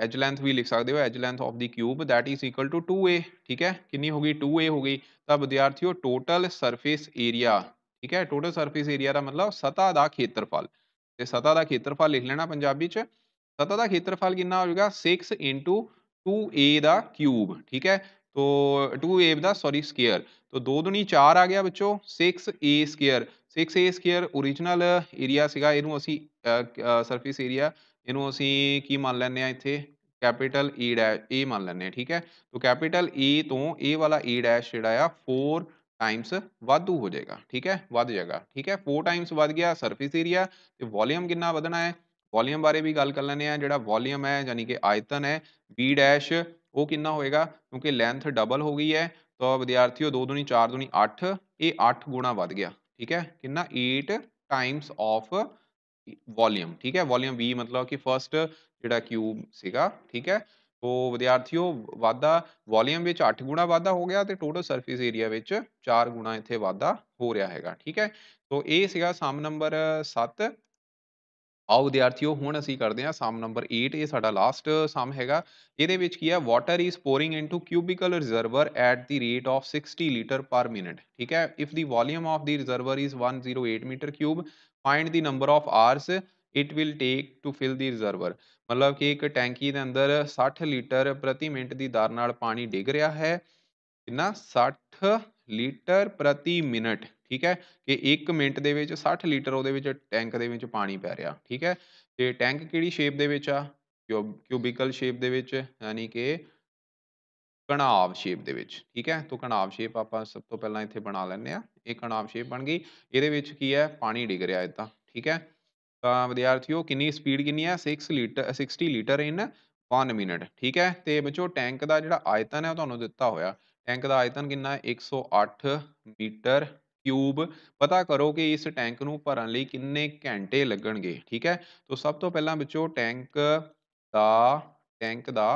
ਐਜ ਲੈਂਥ ਵੀ ਲਿਖ ਸਕਦੇ ਹੋ edge length of the cube that is equal to 2a ਠੀਕ ਹੈ ਕਿੰਨੀ ਹੋ ਗਈ 2a ਹੋ ਗਈ ਤਾਂ ਵਿਦਿਆਰਥੀਓ ਟੋਟਲ ਸਰਫੇਸ ਏਰੀਆ ਠੀਕ ਹੈ ਟੋਟਲ ਸਰਫੇਸ ਏਰੀਆ ਦਾ ਮਤਲਬ ਸਤਾ ਦਾ ਖੇਤਰਫਲ ਤੇ ਸਤਾ ਦਾ ਖੇਤਰਫਲ ਲਿਖ ਲੈਣਾ ਪੰਜਾਬੀ ਚ ਸਤਾ ਦਾ ਖੇਤਰਫਲ ਕਿੰਨਾ ਹੋ ਜਾਊਗਾ 6 2a ਦਾ ਕਿਊਬ ਠੀਕ ਹੈ ਤੋ 2a ਦਾ ਸੌਰੀ ਸਕੁਅਰ ਤੋ 2 ਦੁਨੀ 4 ਆ ਗਿਆ ਬੱਚੋ 6a square 6a square origignal area ਸੀਗਾ ਇਹਨੂੰ ਅਸੀਂ ਸਰਫੇਸ ਏਰੀਆ ਇਹਨੂੰ ਅਸੀਂ ਕੀ ਮੰਨ ਲੈਂਦੇ ਆ ਇੱਥੇ ਕੈਪੀਟਲ A A ਮੰਨ ਲੈਂਦੇ ਠੀਕ ਹੈ ਤੋ ਕੈਪੀਟਲ A ਤੋਂ A ਵਾਲਾ A ਡੈਸ਼ ਜਿਹੜਾ ਆ 4 ਟਾਈਮਸ ਵਾਧੂ ਹੋ ਜਾਏਗਾ ਠੀਕ ਹੈ ਵੱਧ ਜਾਏਗਾ ਠੀਕ ਹੈ 4 ਟਾਈਮਸ ਵੱਧ ਗਿਆ ਸਰਫੇਸ ਏਰੀਆ ਤੇ ਵੋਲੀਅਮ ਕਿੰਨਾ ਵਧਣਾ ਹੈ ਵੋਲੀਅਮ ਬਾਰੇ ਵੀ ਗੱਲ ਕਰ ਲੈਂਦੇ ਆ ਜਿਹੜਾ ਵੋਲੀਅਮ ਹੈ ਯਾਨੀ ਕਿ ਆਇਤਨ ਹੈ b' ਡੈਸ਼ ਉਹ ਕਿੰਨਾ ਹੋਏਗਾ ਕਿਉਂਕਿ ਲੈਂਥ ਡਬਲ ਹੋ ਗਈ ਹੈ ਤਾਂ ਵਿਦਿਆਰਥੀਓ 2 2 4 2 8 ਇਹ 8 ਗੁਣਾ ਵੱਧ ਗਿਆ ਠੀਕ ਹੈ ਕਿੰਨਾ 8 ਟਾਈਮਸ ਆਫ ਵੋਲੀਅਮ ਠੀਕ ਹੈ ਵੋਲੀਅਮ v ਮਤਲਬ ਕਿ ਫਰਸਟ ਜਿਹੜਾ ਕਿਊਬ ਸੀਗਾ ਠੀਕ ਹੈ ਉਹ ਵਿਦਿਆਰਥੀਓ ਵਾਧਾ ਵੋਲੀਅਮ ਵਿੱਚ 8 ਗੁਣਾ ਵਾਧਾ ਹੋ ਗਿਆ ਤੇ ਟੋਟਲ ਸਰਫੇਸ ਏਰੀਆ ਵਿੱਚ 4 ਗੁਣਾ ਇੱਥੇ ਵਾਧਾ ਹੋ ਰਿਹਾ ਹੈਗਾ ਠੀਕ ਹੈ ਸੋ ਇਹ ਸੀਗਾ ਸਮ ਨੰਬਰ 7 ਆਓ ਵਿਦਿਆਰਥੀਓ ਹੁਣ ਅਸੀਂ ਕਰਦੇ ਹਾਂ ਸਮ ਨੰਬਰ 8 ਇਹ ਸਾਡਾ ਲਾਸਟ ਸਮ ਹੈਗਾ ਇਹਦੇ ਵਿੱਚ ਕੀ ਹੈ water is pouring into cubical reservoir at the rate of 60 litre per minute ਠੀਕ ਹੈ if the volume of the reservoir is 108 metre cube find the number of hours it will take to fill the reservoir ਮਤਲਬ ਕਿ ਇੱਕ ਟੈਂਕੀ ਦੇ ਅੰਦਰ 60 ਲੀਟਰ ਪ੍ਰਤੀ ਮਿੰਟ ਦੀ ਦਰ ਨਾਲ ਪਾਣੀ ਡਿੱਗ ਰਿਹਾ ਹੈ ਕਿੰਨਾ 60 ਲੀਟਰ ਪ੍ਰਤੀ ਮਿੰਟ ਠੀਕ ਹੈ ਕਿ 1 ਮਿੰਟ ਦੇ ਵਿੱਚ 60 ਲੀਟਰ ਉਹਦੇ ਵਿੱਚ ਟੈਂਕ ਦੇ ਵਿੱਚ ਪਾਣੀ ਪੈ ਰਿਹਾ ਠੀਕ ਹੈ ਤੇ ਟੈਂਕ ਕਿਹੜੀ ਸ਼ੇਪ ਦੇ ਵਿੱਚ ਆ ਕਿਊਬਿਕਲ ਸ਼ੇਪ ਦੇ ਵਿੱਚ ਯਾਨੀ ਕਿ ਕਣਾਵ ਸ਼ੇਪ ਦੇ ਵਿੱਚ ਠੀਕ ਹੈ ਤੋਂ ਕਣਾਵ ਸ਼ੇਪ ਆਪਾਂ ਸਭ ਤੋਂ ਪਹਿਲਾਂ ਇੱਥੇ ਬਣਾ ਲੈਂਦੇ ਆ ਇਹ ਕਣਾਵ ਸ਼ੇਪ ਬਣ ਗਈ ਇਹਦੇ ਵਿੱਚ ਕੀ ਹੈ ਪਾਣੀ ਡਿੱਗ ਰਿਹਾ ਇਦਾਂ ਠੀਕ ਹੈ ਤਾਂ ਵਿਦਿਆਰਥੀਓ ਕਿੰਨੀ ਸਪੀਡ ਕਿੰਨੀ ਹੈ 6 ਲੀਟਰ 60 ਲੀਟਰ ਇਨ 1 ਮਿੰਟ ਠੀਕ ਹੈ ਤੇ ਬੱਚੋ ਟੈਂਕ ਦਾ ਜਿਹੜਾ ਆਇਤਨ ਹੈ ਉਹ ਤੁਹਾਨੂੰ ਦਿੱਤਾ ਹੋਇਆ ਟੈਂਕ ਦਾ ਆਇਤਨ ਕਿੰਨਾ ਹੈ 108 ਮੀਟਰ ਕਿਊਬ ਪਤਾ ਕਰੋ ਕਿ ਇਸ ਟੈਂਕ ਨੂੰ ਭਰਨ ਲਈ ਕਿੰਨੇ ਘੰਟੇ ਲੱਗਣਗੇ ਠੀਕ ਹੈ ਤੋਂ ਸਭ ਤੋਂ ਪਹਿਲਾਂ ਵਿੱਚੋਂ ਟੈਂਕ ਦਾ ਟੈਂਕ ਦਾ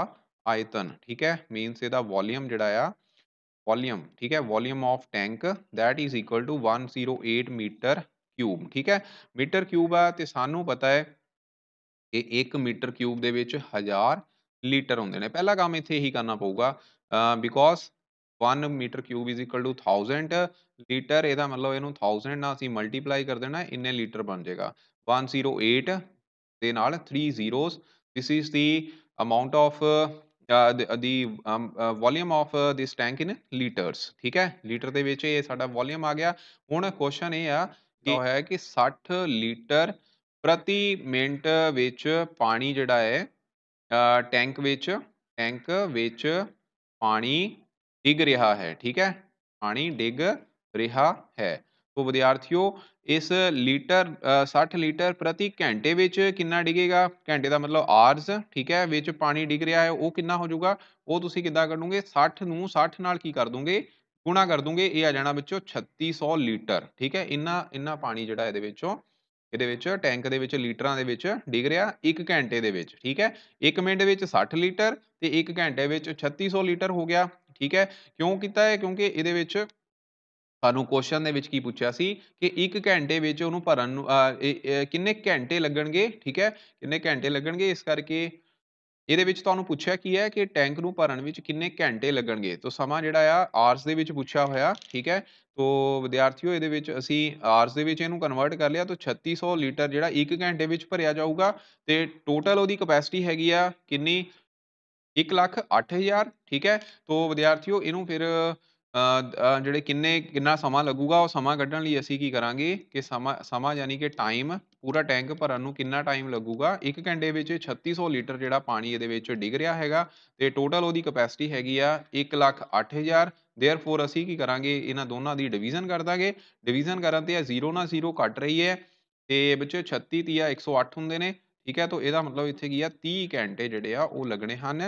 ਆਇਤਨ ਠੀਕ ਹੈ ਮੀਨਸ ਇਹਦਾ ਵੋਲਿਊਮ ਜਿਹੜਾ ਆ ਵੋਲਿਊਮ ਠੀਕ ਹੈ volume of tank that is equal to 108 metre cube ਠੀਕ ਹੈ ਮੀਟਰ ਕਿਊਬ ਆ ਤੇ ਸਾਨੂੰ ਪਤਾ ਹੈ ਕਿ 1 ਮੀਟਰ ਕਿਊਬ ਦੇ ਵਿੱਚ 1000 ਲੀਟਰ ਹੁੰਦੇ ਨੇ ਪਹਿਲਾ ਕੰਮ ਇੱਥੇ ਇਹੀ ਕਰਨਾ ਪਊਗਾ because 1 metre cube is equal to 1000 litre ਇਹਦਾ ਮਤਲਬ ਇਹਨੂੰ 1000 ਨਾਲ ਅਸੀਂ ਮਲਟੀਪਲਾਈ ਕਰ ਦੇਣਾ ਇੰਨੇ ਲੀਟਰ ਬਣ ਜਾਏਗਾ 108 ਦੇ ਨਾਲ 3 zeros this is the amount of the volume of this tank in litres ਠੀਕ ਹੈ ਲੀਟਰ ਦੇ ਵਿੱਚ ਇਹ ਸਾਡਾ ਵੋਲਿਊਮ ਆ ਗਿਆ ਹੁਣ ਕੁਐਸਚਨ ਇਹ ਆ ਕਿ ਉਹ ਹੈ ਕਿ 60 ਲੀਟਰ ਪ੍ਰਤੀ ਮਿੰਟ ਵਿੱਚ ਪਾਣੀ ਜਿਹੜਾ ਹੈ ਟੈਂਕ ਵਿੱਚ ਟੈਂਕ ਵਿੱਚ ਪਾਣੀ ਡਿੱਗ ਰਿਹਾ ਹੈ ਠੀਕ ਹੈ ਪਾਣੀ ਡਿੱਗ ਰਿਹਾ ਹੈ ਸੋ ਵਿਦਿਆਰਥੀਓ ਇਸ ਲੀਟਰ 60 ਲੀਟਰ ਪ੍ਰਤੀ ਘੰਟੇ ਵਿੱਚ ਕਿੰਨਾ ਡਿੱਗੇਗਾ ਘੰਟੇ ਦਾ ਮਤਲਬ ਆਰਸ ਠੀਕ ਹੈ ਵਿੱਚ ਪਾਣੀ ਡਿੱਗ ਰਿਹਾ ਹੈ ਉਹ ਕਿੰਨਾ ਹੋ ਜਾਊਗਾ ਉਹ ਤੁਸੀਂ ਕਿੱਦਾਂ ਕਰੋਗੇ 60 ਨੂੰ 60 ਨਾਲ ਕੀ ਕਰ ਦੋਗੇ ਗੁਣਾ ਕਰ ਦੋਗੇ ਇਹ ਆ ਜਾਣਾ ਵਿੱਚੋਂ 3600 ਲੀਟਰ ਠੀਕ ਹੈ ਇੰਨਾ ਇੰਨਾ ਪਾਣੀ ਜਿਹੜਾ ਇਹਦੇ ਵਿੱਚੋਂ ਇਹਦੇ ਵਿੱਚ ਟੈਂਕ ਦੇ ਵਿੱਚ ਲੀਟਰਾਂ ਦੇ ਵਿੱਚ ਡਿੱਗ ਰਿਹਾ 1 ਘੰਟੇ ਦੇ ਵਿੱਚ ਠੀਕ ਹੈ 1 ਮਿੰਟ ਵਿੱਚ 60 ਲੀਟਰ ਤੇ 1 ਘੰਟੇ ਵਿੱਚ 3600 ਲੀਟਰ ਹੋ ਗਿਆ ਠੀਕ ਹੈ ਕਿਉਂ ਕੀਤਾ ਹੈ ਕਿਉਂਕਿ ਇਹਦੇ ਵਿੱਚ ਤੁਹਾਨੂੰ ਕੁਐਸਚਨ ਦੇ ਵਿੱਚ ਕੀ ਪੁੱਛਿਆ ਸੀ ਕਿ 1 ਘੰਟੇ ਵਿੱਚ ਉਹਨੂੰ ਭਰਨ ਨੂੰ ਕਿੰਨੇ ਘੰਟੇ ਲੱਗਣਗੇ ਠੀਕ ਹੈ ਕਿੰਨੇ ਘੰਟੇ ਲੱਗਣਗੇ ਇਸ ਕਰਕੇ ਇਹਦੇ ਵਿੱਚ ਤੁਹਾਨੂੰ ਪੁੱਛਿਆ ਕੀ ਹੈ ਕਿ ਟੈਂਕ ਨੂੰ ਭਰਨ ਵਿੱਚ ਕਿੰਨੇ ਘੰਟੇ ਲੱਗਣਗੇ ਤੋਂ ਸਮਾਂ ਜਿਹੜਾ ਆ ਆਰਸ ਦੇ ਵਿੱਚ ਪੁੱਛਿਆ ਹੋਇਆ ਠੀਕ ਹੈ ਤੋਂ ਵਿਦਿਆਰਥੀਓ ਇਹਦੇ ਵਿੱਚ ਅਸੀਂ ਆਰਸ ਦੇ ਵਿੱਚ ਇਹਨੂੰ ਕਨਵਰਟ ਕਰ ਲਿਆ ਤਾਂ 3600 ਲੀਟਰ ਜਿਹੜਾ 1 ਘੰਟੇ ਵਿੱਚ ਭਰਿਆ ਜਾਊਗਾ ਤੇ ਟੋਟਲ ਉਹਦੀ ਕਪੈਸਿਟੀ ਹੈਗੀ ਆ ਕਿੰਨੀ 1 ਲੱਖ 8000 ਠੀਕ ਹੈ ਤੋਂ ਵਿਦਿਆਰਥੀਓ ਇਹਨੂੰ ਫਿਰ ਜਿਹੜੇ ਕਿੰਨੇ ਕਿੰਨਾ ਸਮਾਂ ਲੱਗੂਗਾ ਉਹ ਸਮਾਂ ਕੱਢਣ ਲਈ ਅਸੀਂ ਕੀ ਕਰਾਂਗੇ ਕਿ ਸਮਾਂ ਸਮਾਂ ਯਾਨੀ ਕਿ ਟਾਈਮ ਪੂਰਾ ਟੈਂਕ ਭਰਨ ਨੂੰ ਕਿੰਨਾ ਟਾਈਮ ਲੱਗੂਗਾ 1 ਘੰਟੇ ਵਿੱਚ 3600 ਲੀਟਰ ਜਿਹੜਾ ਪਾਣੀ ਇਹਦੇ ਵਿੱਚ ਡਿੱਗ ਰਿਹਾ ਹੈਗਾ ਤੇ ਟੋਟਲ ਉਹਦੀ ਕਪੈਸਿਟੀ ਹੈਗੀ ਆ 1 ਲੱਖ 8000 ਥੇਅਰਫੋਰ ਅਸੀਂ ਕੀ ਕਰਾਂਗੇ ਇਹਨਾਂ ਦੋਨਾਂ ਦੀ ਡਿਵੀਜ਼ਨ ਕਰ ਦਾਂਗੇ ਡਿਵੀਜ਼ਨ ਕਰਨ ਤੇ ਇਹ 0 ਨਾਲ 0 ਕੱਟ ਰਹੀ ਹੈ ਤੇ ਵਿੱਚ 36 30 108 ਹੁੰਦੇ ਨੇ ਠੀਕ ਹੈ ਤਾਂ ਇਹਦਾ ਮਤਲਬ ਇੱਥੇ ਕੀ ਆ 30 ਘੰਟੇ ਜਿਹੜੇ ਆ ਉਹ ਲੱਗਣੇ ਹਨ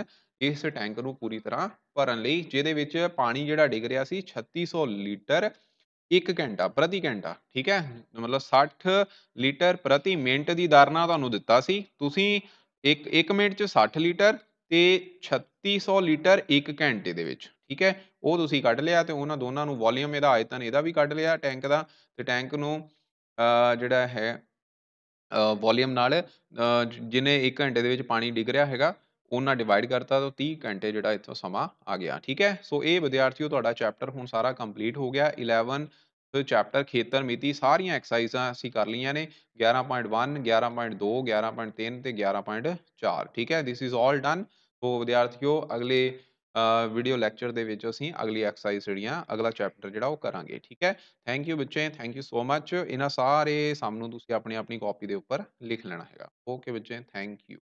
ਇਸ ਟੈਂਕ ਨੂੰ ਪੂਰੀ ਤਰ੍ਹਾਂ ਭਰਨ ਲਈ ਜਿਹਦੇ ਵਿੱਚ ਪਾਣੀ ਜਿਹੜਾ ਡਿੱਗ ਰਿਹਾ ਸੀ 3600 ਲੀਟਰ 1 ਘੰਟਾ ਪ੍ਰਤੀ ਘੰਟਾ ਠੀਕ ਹੈ ਮਤਲਬ 60 ਲੀਟਰ ਪ੍ਰਤੀ ਮਿੰਟ ਦੀ ਦਰ ਨਾਲ ਤੁਹਾਨੂੰ ਦਿੱਤਾ ਸੀ ਤੁਸੀਂ 1 1 ਮਿੰਟ 'ਚ 60 ਲੀਟਰ ਤੇ 3600 ਲੀਟਰ 1 ਘੰਟੇ ਦੇ ਵਿੱਚ ਠੀਕ ਹੈ ਉਹ ਤੁਸੀਂ ਕੱਢ ਲਿਆ ਤੇ ਉਹਨਾਂ ਦੋਨਾਂ ਨੂੰ ਵੋਲੀਅਮ ਇਹਦਾ ਆਇਤਨ ਇਹਦਾ ਵੀ ਕੱਢ ਲਿਆ ਟੈਂਕ ਦਾ ਤੇ ਟੈਂਕ ਨੂੰ ਜਿਹੜਾ ਹੈ ਵੋਲੀਅਮ ਨਾਲ ਜਿਹਨੇ 1 ਘੰਟੇ ਦੇ ਵਿੱਚ ਪਾਣੀ ਡਿੱਗ ਰਿਹਾ ਹੈਗਾ ਉਹਨਾਂ ਡਿਵਾਈਡ ਕਰਤਾ ਤਾਂ 30 ਘੰਟੇ ਜਿਹੜਾ ਇੱਥੋਂ ਸਮਾਂ ਆ ਗਿਆ ਠੀਕ ਹੈ ਸੋ ਇਹ ਵਿਦਿਆਰਥੀਓ ਤੁਹਾਡਾ ਚੈਪਟਰ ਹੁਣ ਸਾਰਾ ਕੰਪਲੀਟ ਹੋ ਗਿਆ 11 ਚੈਪਟਰ ਖੇਤਰ ਮਿਤੀ ਸਾਰੀਆਂ ਐਕਸਰਸਾਈਜ਼ਾਂ ਅਸੀਂ ਕਰ ਲਈਆਂ ਨੇ 11.1 11.2 11.3 ਤੇ 11.4 ਠੀਕ ਹੈ this is all done so ਵਿਦਿਆਰਥੀਓ ਅਗਲੇ ਵੀਡੀਓ ਲੈਕਚਰ ਦੇ ਵਿੱਚ ਅਸੀਂ ਅਗਲੀ ਐਕਸਰਸਾਈਜ਼ ਜਿਹੜੀਆਂ ਅਗਲਾ ਚੈਪਟਰ ਜਿਹੜਾ ਉਹ ਕਰਾਂਗੇ ਠੀਕ ਹੈ ਥੈਂਕ ਯੂ ਬੱਚੇ ਥੈਂਕ ਯੂ ਸੋ ਮੱਚ ਇਹਨਾਂ ਸਾਰੇ ਸਾਨੂੰ ਤੁਸੀਂ ਆਪਣੀ ਆਪਣੀ ਕਾਪੀ ਦੇ ਉੱਪਰ ਲਿਖ ਲੈਣਾ ਹੈਗਾ ਓਕੇ ਬੱਚੇ ਥੈਂਕ ਯੂ